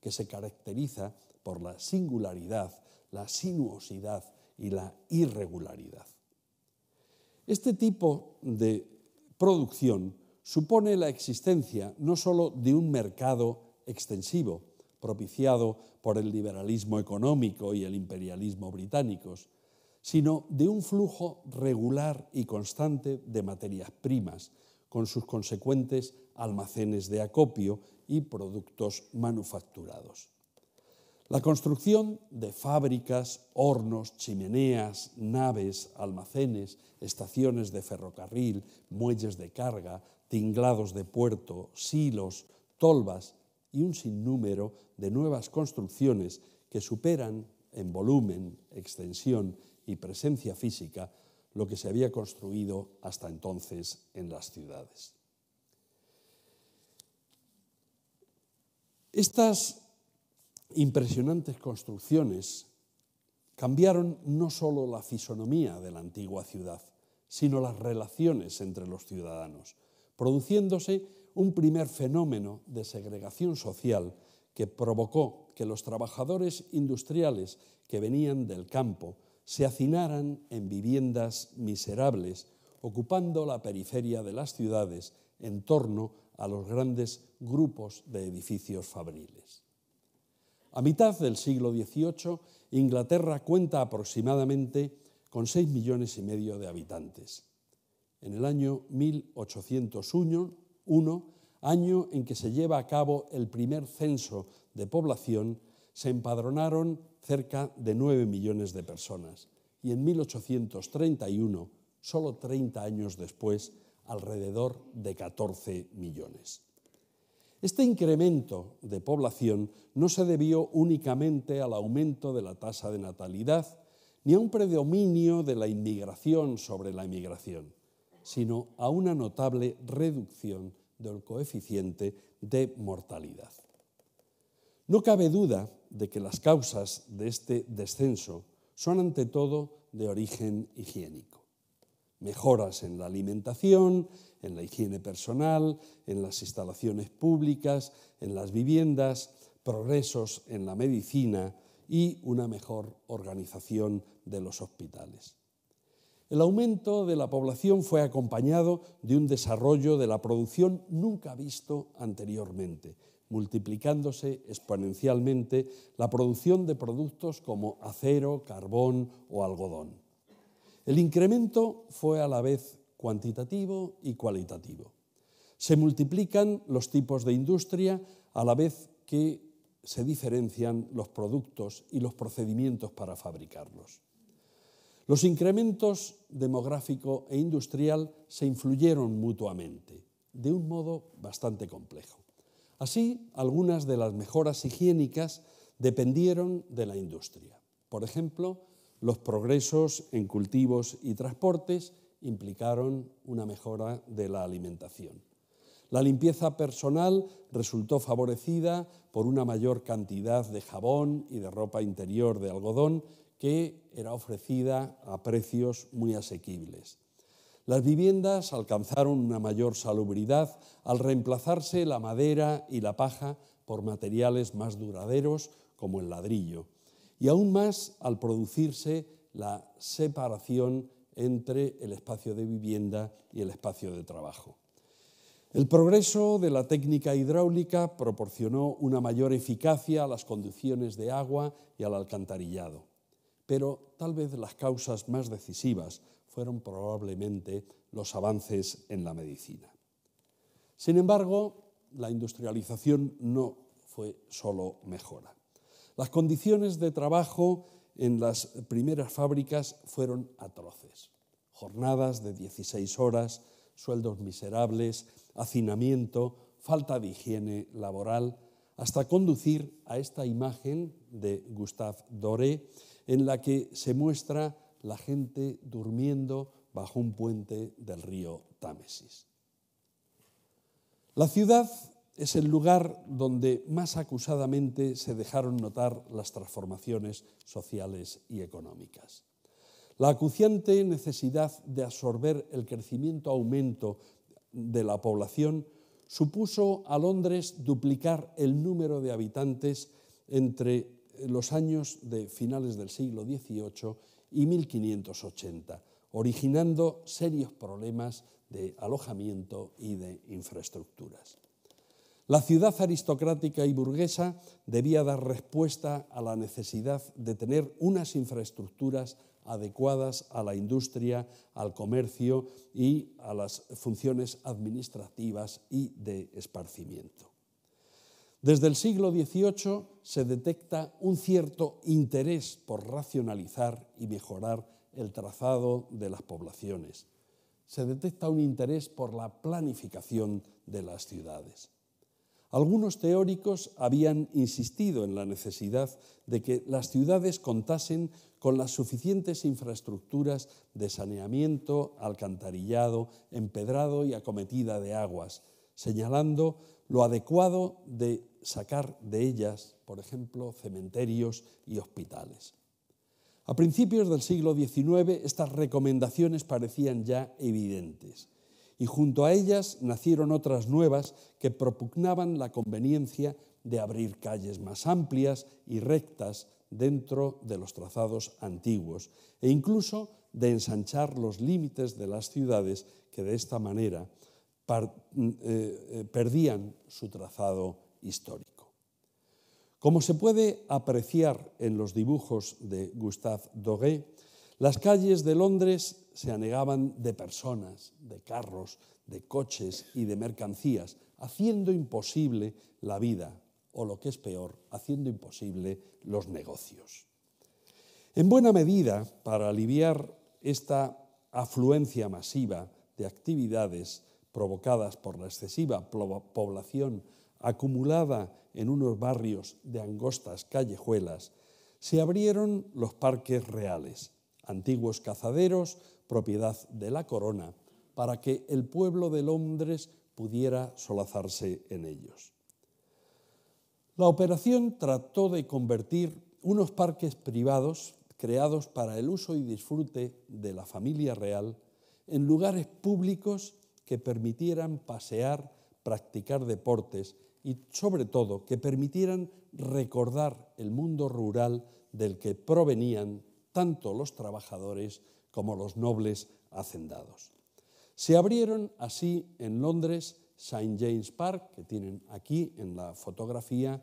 que se caracteriza por la singularidad, la sinuosidad y la irregularidad. Este tipo de producción supone la existencia no sólo de un mercado extensivo, propiciado por el liberalismo económico y el imperialismo británicos, sino de un flujo regular y constante de materias primas, con sus consecuentes almacenes de acopio y productos manufacturados. La construcción de fábricas, hornos, chimeneas, naves, almacenes, estaciones de ferrocarril, muelles de carga, tinglados de puerto, silos, tolvas y un sinnúmero de nuevas construcciones que superan en volumen, extensión y presencia física lo que se había construido hasta entonces en las ciudades. Estas impresionantes construcciones cambiaron no solo la fisonomía de la antigua ciudad, sino las relaciones entre los ciudadanos, produciéndose un primer fenómeno de segregación social que provocó que los trabajadores industriales que venían del campo se hacinaran en viviendas miserables, ocupando la periferia de las ciudades en torno a los grandes grupos de edificios fabriles. A mitad del siglo XVIII, Inglaterra cuenta aproximadamente con 6 millones y medio de habitantes. En el año 1801, año en que se lleva a cabo el primer censo de población, se empadronaron cerca de 9 millones de personas y en 1831, solo 30 años después, alrededor de 14 millones. Este incremento de población no se debió únicamente al aumento de la tasa de natalidad ni a un predominio de la inmigración sobre la emigración, sino a una notable reducción del coeficiente de mortalidad. No cabe duda de que las causas de este descenso son ante todo de origen higiénico. Mejoras en la alimentación, en la higiene personal, en las instalaciones públicas, en las viviendas, progresos en la medicina y una mejor organización de los hospitales. El aumento de la población fue acompañado de un desarrollo de la producción nunca visto anteriormente multiplicándose exponencialmente la producción de productos como acero, carbón o algodón. El incremento fue a la vez cuantitativo y cualitativo. Se multiplican los tipos de industria a la vez que se diferencian los productos y los procedimientos para fabricarlos. Los incrementos demográfico e industrial se influyeron mutuamente, de un modo bastante complejo. Así, algunas de las mejoras higiénicas dependieron de la industria. Por ejemplo, los progresos en cultivos y transportes implicaron una mejora de la alimentación. La limpieza personal resultó favorecida por una mayor cantidad de jabón y de ropa interior de algodón que era ofrecida a precios muy asequibles. Las viviendas alcanzaron una mayor salubridad al reemplazarse la madera y la paja por materiales más duraderos como el ladrillo, y aún más al producirse la separación entre el espacio de vivienda y el espacio de trabajo. El progreso de la técnica hidráulica proporcionó una mayor eficacia a las conducciones de agua y al alcantarillado, pero tal vez las causas más decisivas fueron probablemente los avances en la medicina. Sin embargo, la industrialización no fue solo mejora. Las condiciones de trabajo en las primeras fábricas fueron atroces. Jornadas de 16 horas, sueldos miserables, hacinamiento, falta de higiene laboral, hasta conducir a esta imagen de Gustave Doré, en la que se muestra la gente durmiendo bajo un puente del río Támesis. La ciudad es el lugar donde más acusadamente se dejaron notar las transformaciones sociales y económicas. La acuciante necesidad de absorber el crecimiento aumento de la población supuso a Londres duplicar el número de habitantes entre los años de finales del siglo XVIII y 1580, originando serios problemas de alojamiento y de infraestructuras. La ciudad aristocrática y burguesa debía dar respuesta a la necesidad de tener unas infraestructuras adecuadas a la industria, al comercio y a las funciones administrativas y de esparcimiento. Desde el siglo XVIII se detecta un cierto interés por racionalizar y mejorar el trazado de las poblaciones. Se detecta un interés por la planificación de las ciudades. Algunos teóricos habían insistido en la necesidad de que las ciudades contasen con las suficientes infraestructuras de saneamiento, alcantarillado, empedrado y acometida de aguas, señalando lo adecuado de sacar de ellas, por ejemplo, cementerios y hospitales. A principios del siglo XIX estas recomendaciones parecían ya evidentes y junto a ellas nacieron otras nuevas que propugnaban la conveniencia de abrir calles más amplias y rectas dentro de los trazados antiguos e incluso de ensanchar los límites de las ciudades que de esta manera Mm, eh, eh, perdían su trazado histórico. Como se puede apreciar en los dibujos de Gustave Doré, las calles de Londres se anegaban de personas, de carros, de coches y de mercancías, haciendo imposible la vida, o lo que es peor, haciendo imposible los negocios. En buena medida, para aliviar esta afluencia masiva de actividades, provocadas por la excesiva población acumulada en unos barrios de angostas callejuelas, se abrieron los parques reales, antiguos cazaderos, propiedad de la corona, para que el pueblo de Londres pudiera solazarse en ellos. La operación trató de convertir unos parques privados creados para el uso y disfrute de la familia real en lugares públicos que permitieran pasear, practicar deportes y, sobre todo, que permitieran recordar el mundo rural del que provenían tanto los trabajadores como los nobles hacendados. Se abrieron así en Londres St. James Park, que tienen aquí en la fotografía,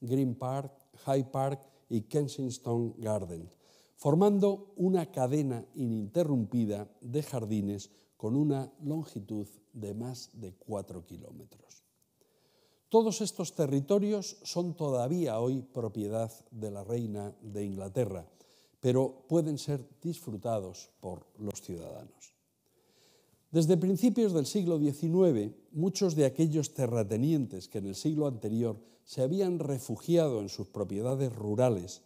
Green Park, High Park y Kensington Garden, formando una cadena ininterrumpida de jardines con una longitud de más de 4 kilómetros. Todos estos territorios son todavía hoy propiedad de la reina de Inglaterra, pero pueden ser disfrutados por los ciudadanos. Desde principios del siglo XIX, muchos de aquellos terratenientes que en el siglo anterior se habían refugiado en sus propiedades rurales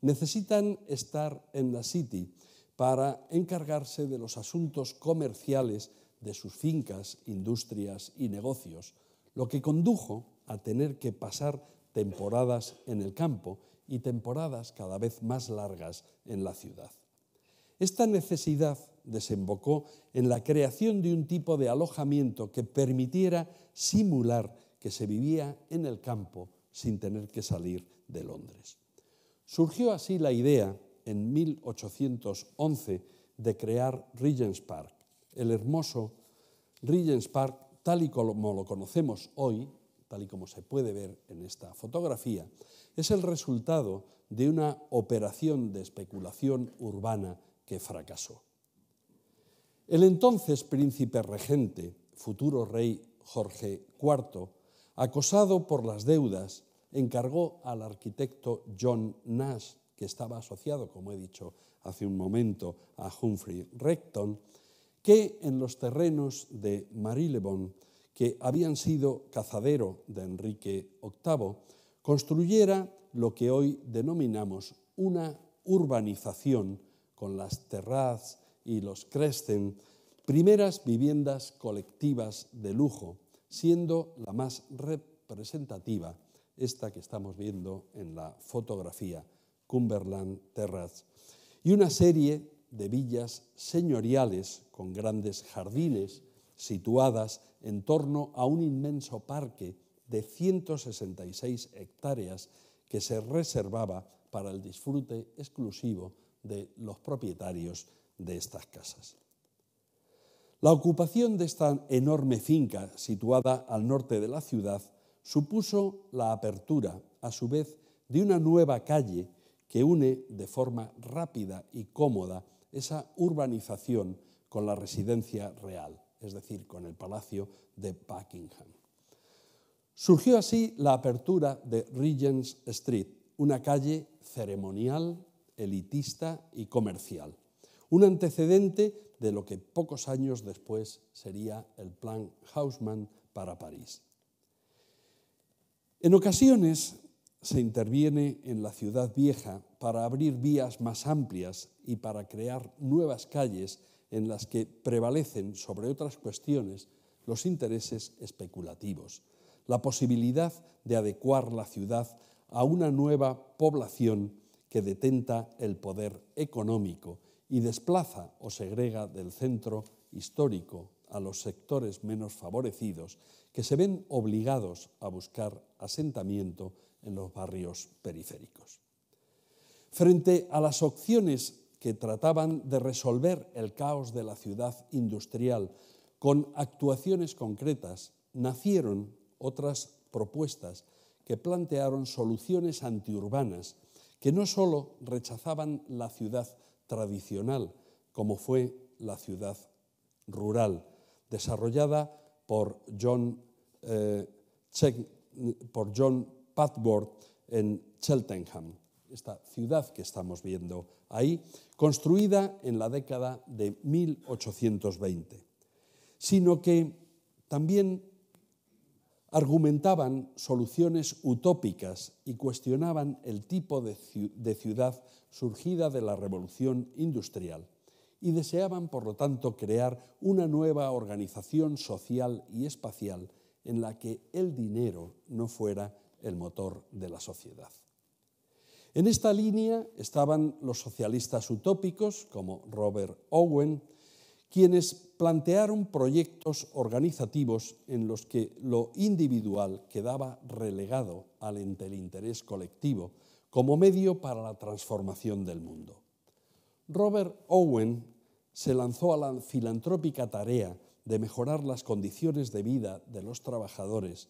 necesitan estar en la City para encargarse de los asuntos comerciales de sus fincas, industrias y negocios, lo que condujo a tener que pasar temporadas en el campo y temporadas cada vez más largas en la ciudad. Esta necesidad desembocó en la creación de un tipo de alojamiento que permitiera simular que se vivía en el campo sin tener que salir de Londres. Surgió así la idea en 1811 de crear Regent's Park, el hermoso Regent's Park tal y como lo conocemos hoy, tal y como se puede ver en esta fotografía, es el resultado de una operación de especulación urbana que fracasó. El entonces príncipe regente, futuro rey Jorge IV, acosado por las deudas, encargó al arquitecto John Nash que estaba asociado, como he dicho hace un momento, a Humphrey Recton, que en los terrenos de Marylebone, que habían sido cazadero de Enrique VIII, construyera lo que hoy denominamos una urbanización con las terrazas y los crescent, primeras viviendas colectivas de lujo, siendo la más representativa esta que estamos viendo en la fotografía Cumberland Terrace, y una serie de villas señoriales con grandes jardines situadas en torno a un inmenso parque de 166 hectáreas que se reservaba para el disfrute exclusivo de los propietarios de estas casas. La ocupación de esta enorme finca situada al norte de la ciudad supuso la apertura, a su vez, de una nueva calle que une de forma rápida y cómoda esa urbanización con la residencia real, es decir, con el Palacio de Buckingham. Surgió así la apertura de Regents Street, una calle ceremonial, elitista y comercial, un antecedente de lo que pocos años después sería el plan Haussmann para París. En ocasiones se interviene en la ciudad vieja para abrir vías más amplias y para crear nuevas calles en las que prevalecen sobre otras cuestiones los intereses especulativos, la posibilidad de adecuar la ciudad a una nueva población que detenta el poder económico y desplaza o segrega del centro histórico a los sectores menos favorecidos que se ven obligados a buscar asentamiento en los barrios periféricos. Frente a las opciones que trataban de resolver el caos de la ciudad industrial con actuaciones concretas, nacieron otras propuestas que plantearon soluciones antiurbanas que no solo rechazaban la ciudad tradicional, como fue la ciudad rural, desarrollada por John, eh, por John en Cheltenham, esta ciudad que estamos viendo ahí, construida en la década de 1820, sino que también argumentaban soluciones utópicas y cuestionaban el tipo de ciudad surgida de la revolución industrial y deseaban, por lo tanto, crear una nueva organización social y espacial en la que el dinero no fuera el motor de la sociedad. En esta línea estaban los socialistas utópicos como Robert Owen, quienes plantearon proyectos organizativos en los que lo individual quedaba relegado al interés colectivo como medio para la transformación del mundo. Robert Owen se lanzó a la filantrópica tarea de mejorar las condiciones de vida de los trabajadores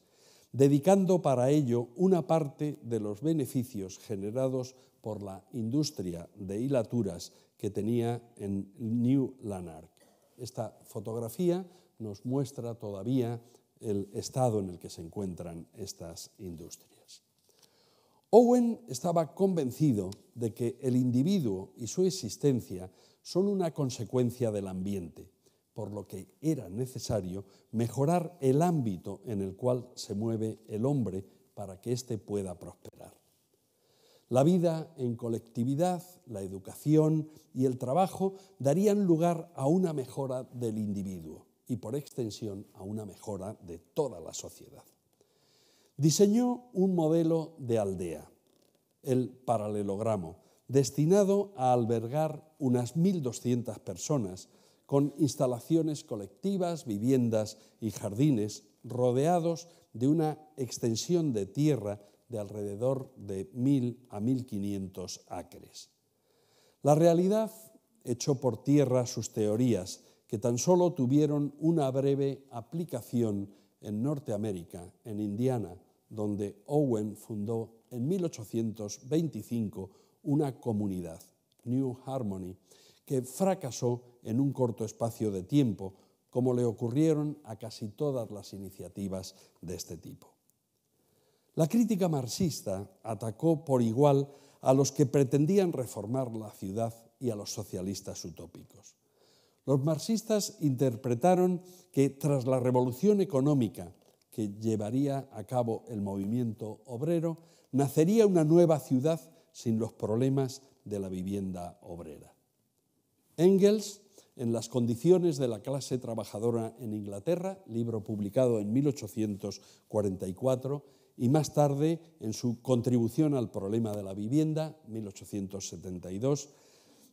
dedicando para ello una parte de los beneficios generados por la industria de hilaturas que tenía en New Lanark. Esta fotografía nos muestra todavía el estado en el que se encuentran estas industrias. Owen estaba convencido de que el individuo y su existencia son una consecuencia del ambiente, por lo que era necesario mejorar el ámbito en el cual se mueve el hombre para que éste pueda prosperar. La vida en colectividad, la educación y el trabajo darían lugar a una mejora del individuo y por extensión a una mejora de toda la sociedad. Diseñó un modelo de aldea, el paralelogramo, destinado a albergar unas 1.200 personas con instalaciones colectivas, viviendas y jardines, rodeados de una extensión de tierra de alrededor de 1.000 a 1.500 acres. La realidad echó por tierra sus teorías, que tan solo tuvieron una breve aplicación en Norteamérica, en Indiana, donde Owen fundó en 1825 una comunidad, New Harmony, que fracasó en un corto espacio de tiempo, como le ocurrieron a casi todas las iniciativas de este tipo. La crítica marxista atacó por igual a los que pretendían reformar la ciudad y a los socialistas utópicos. Los marxistas interpretaron que tras la revolución económica que llevaría a cabo el movimiento obrero, nacería una nueva ciudad sin los problemas de la vivienda obrera. Engels en las condiciones de la clase trabajadora en Inglaterra, libro publicado en 1844, y más tarde en su contribución al problema de la vivienda, 1872,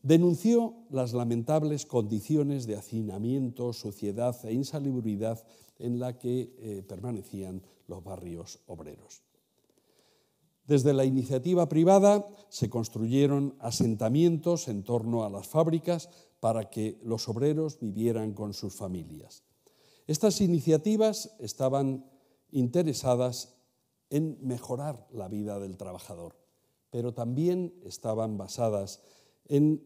denunció las lamentables condiciones de hacinamiento, suciedad e insalubridad en la que eh, permanecían los barrios obreros. Desde la iniciativa privada se construyeron asentamientos en torno a las fábricas para que los obreros vivieran con sus familias. Estas iniciativas estaban interesadas en mejorar la vida del trabajador, pero también estaban basadas en,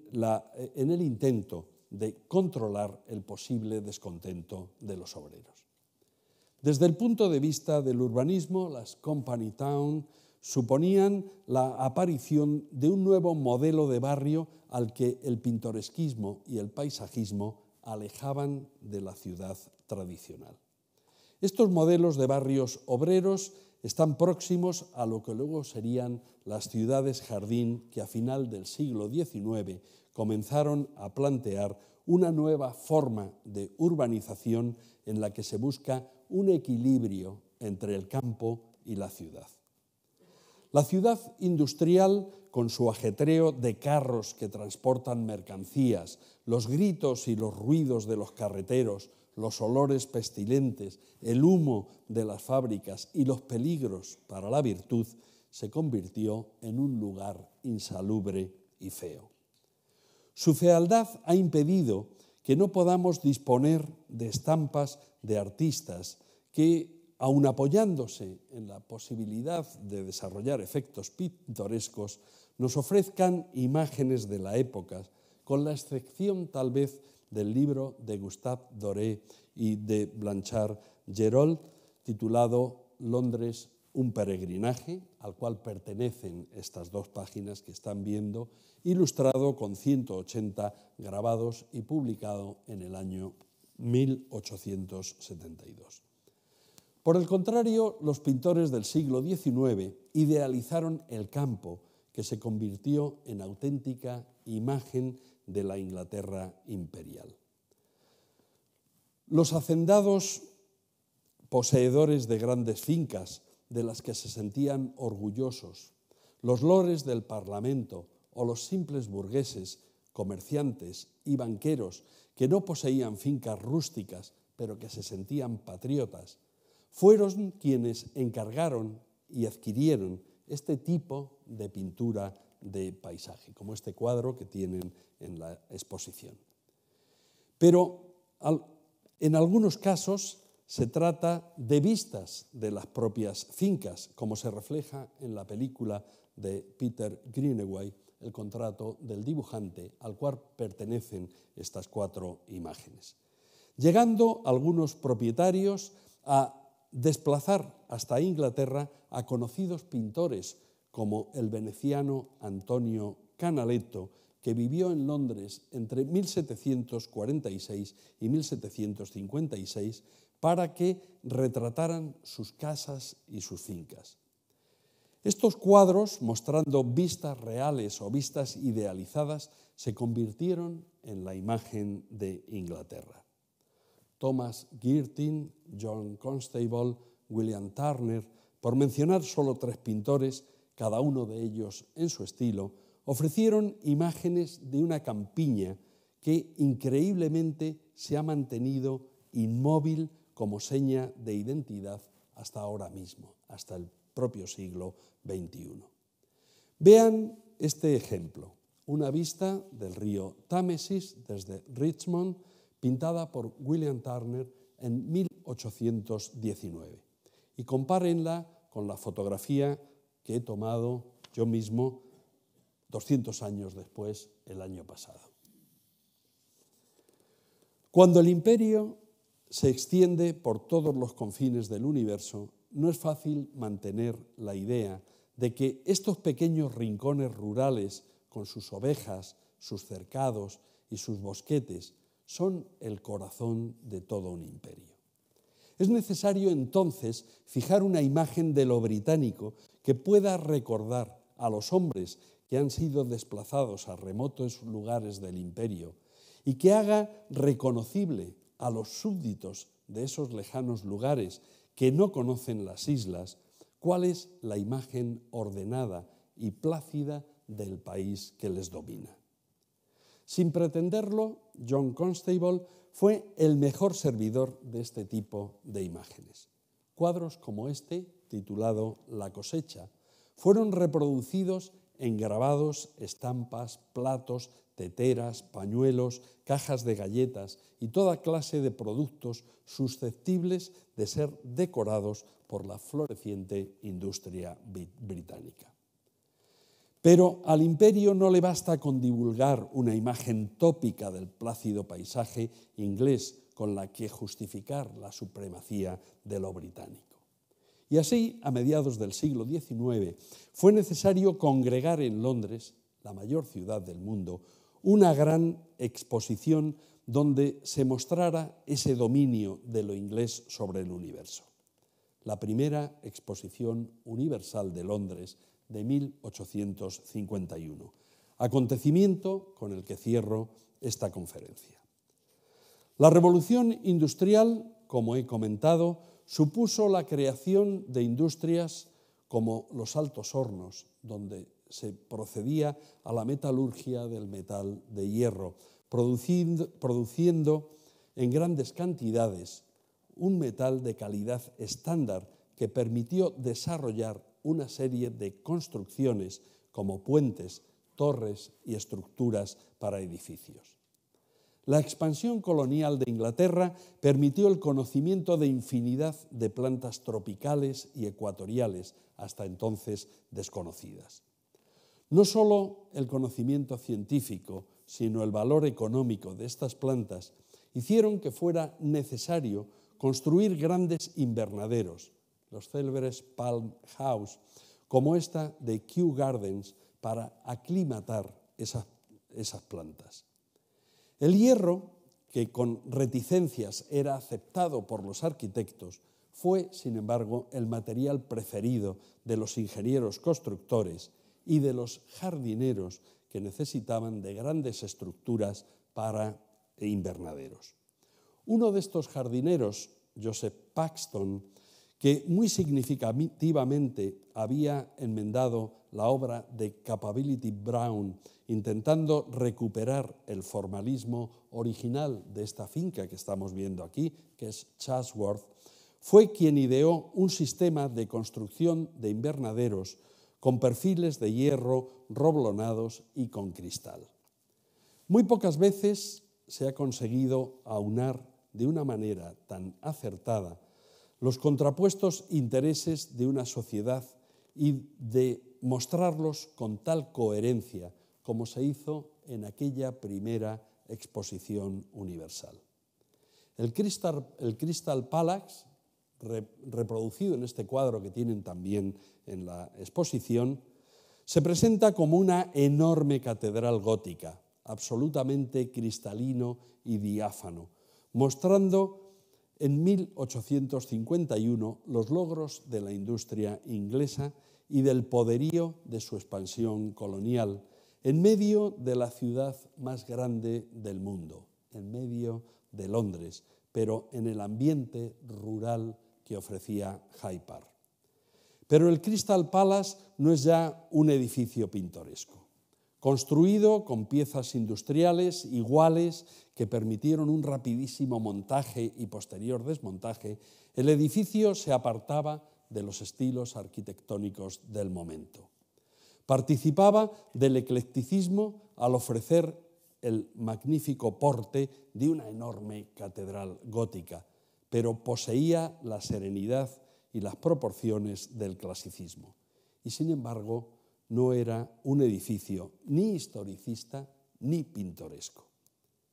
el intento de controlar el posible descontento de los obreros. Desde el punto de vista del urbanismo, las company town suponían la aparición de un nuevo modelo de barrio al que el pintoresquismo y el paisajismo alejaban de la ciudad tradicional. Estos modelos de barrios obreros están próximos a lo que luego serían las ciudades jardín que a final del siglo XIX comenzaron a plantear una nueva forma de urbanización en la que se busca un equilibrio entre el campo y la ciudad. La ciudad industrial, con su ajetreo de carros que transportan mercancías, los gritos y los ruidos de los carreteros, los olores pestilentes, el humo de las fábricas y los peligros para la virtud, se convirtió en un lugar insalubre y feo. Su fealdad ha impedido que no podamos disponer de estampas de artistas que aun apoyándose en la posibilidad de desarrollar efectos pintorescos, nos ofrezcan imágenes de la época, con la excepción tal vez del libro de Gustave Doré y de Blanchard Gerold, titulado Londres, un peregrinaje, al cual pertenecen estas dos páginas que están viendo, ilustrado con 180 grabados y publicado en el año 1872. Por el contrario, los pintores del siglo XIX idealizaron el campo, que se convirtió en auténtica imagen de la Inglaterra imperial. Los hacendados poseedores de grandes fincas, de las que se sentían orgullosos, los lores del Parlamento o los simples burgueses, comerciantes y banqueros que no poseían fincas rústicas, pero que se sentían patriotas, fueron quienes encargaron y adquirieron este tipo de pintura de paisaje, como este cuadro que tienen en la exposición. Pero en algunos casos se trata de vistas de las propias fincas, como se refleja en la película de Peter Greenaway, El contrato del dibujante, al cual pertenecen estas cuatro imágenes. Llegando algunos propietarios a desplazar hasta Inglaterra a conocidos pintores como el veneciano Antonio Canaletto, que vivió en Londres entre 1746 y 1756 para que retrataran sus casas y sus fincas. Estos cuadros, mostrando vistas reales o vistas idealizadas, se convirtieron en la imagen de Inglaterra. Thomas Girtin, John Constable, William Turner, por mencionar solo tres pintores, cada uno de ellos en su estilo, ofrecieron imágenes de una campiña que increíblemente se ha mantenido inmóvil como seña de identidad hasta ahora mismo, hasta el propio siglo XXI. Vean este ejemplo, una vista del río Támesis desde Richmond, pintada por William Turner en 1819. Y compárenla con la fotografía que he tomado yo mismo 200 años después, el año pasado. Cuando el imperio se extiende por todos los confines del universo, no es fácil mantener la idea de que estos pequeños rincones rurales, con sus ovejas, sus cercados y sus bosquetes, son el corazón de todo un imperio. Es necesario entonces fijar una imagen de lo británico que pueda recordar a los hombres que han sido desplazados a remotos lugares del imperio y que haga reconocible a los súbditos de esos lejanos lugares que no conocen las islas cuál es la imagen ordenada y plácida del país que les domina. Sin pretenderlo, John Constable fue el mejor servidor de este tipo de imágenes. Cuadros como este, titulado La cosecha, fueron reproducidos en grabados, estampas, platos, teteras, pañuelos, cajas de galletas y toda clase de productos susceptibles de ser decorados por la floreciente industria británica. Pero al imperio no le basta con divulgar una imagen tópica del plácido paisaje inglés con la que justificar la supremacía de lo británico. Y así, a mediados del siglo XIX, fue necesario congregar en Londres, la mayor ciudad del mundo, una gran exposición donde se mostrara ese dominio de lo inglés sobre el universo. La primera exposición universal de Londres de 1851, acontecimiento con el que cierro esta conferencia. La revolución industrial, como he comentado, supuso la creación de industrias como los altos hornos, donde se procedía a la metalurgia del metal de hierro, produciendo, en grandes cantidades un metal de calidad estándar que permitió desarrollar una serie de construcciones como puentes, torres y estructuras para edificios. La expansión colonial de Inglaterra permitió el conocimiento de infinidad de plantas tropicales y ecuatoriales hasta entonces desconocidas. No solo el conocimiento científico, sino el valor económico de estas plantas hicieron que fuera necesario construir grandes invernaderos, los célebres Palm House, como esta de Kew Gardens, para aclimatar esas, plantas. El hierro, que con reticencias era aceptado por los arquitectos, fue, sin embargo, el material preferido de los ingenieros constructores y de los jardineros que necesitaban de grandes estructuras para invernaderos. Uno de estos jardineros, Joseph Paxton, que muy significativamente había enmendado la obra de Capability Brown, intentando recuperar el formalismo original de esta finca que estamos viendo aquí, que es Chatsworth, fue quien ideó un sistema de construcción de invernaderos con perfiles de hierro roblonados y con cristal. Muy pocas veces se ha conseguido aunar de una manera tan acertada los contrapuestos intereses de una sociedad y de mostrarlos con tal coherencia como se hizo en aquella primera exposición universal. El Crystal, Palace, reproducido en este cuadro que tienen también en la exposición, se presenta como una enorme catedral gótica, absolutamente cristalino y diáfano, mostrando en 1851 los logros de la industria inglesa y del poderío de su expansión colonial en medio de la ciudad más grande del mundo, en medio de Londres, pero en el ambiente rural que ofrecía Hyde Park. Pero el Crystal Palace no es ya un edificio pintoresco construido con piezas industriales iguales que permitieron un rapidísimo montaje y posterior desmontaje, el edificio se apartaba de los estilos arquitectónicos del momento. Participaba del eclecticismo al ofrecer el magnífico porte de una enorme catedral gótica, pero poseía la serenidad y las proporciones del clasicismo. Y sin embargo, no era un edificio ni historicista ni pintoresco.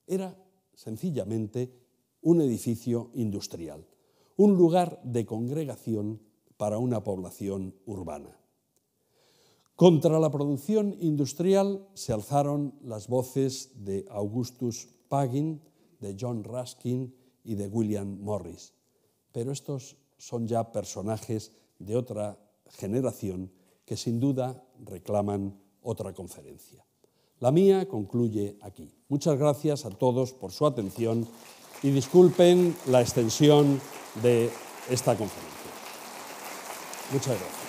Era sencillamente un edificio industrial, un lugar de congregación para una población urbana. Contra la producción industrial se alzaron las voces de Augustus Pagin, de John Ruskin y de William Morris, pero estos son ya personajes de otra generación que sin duda reclaman otra conferencia. La mía concluye aquí. Muchas gracias a todos por su atención y disculpen la extensión de esta conferencia. Muchas gracias.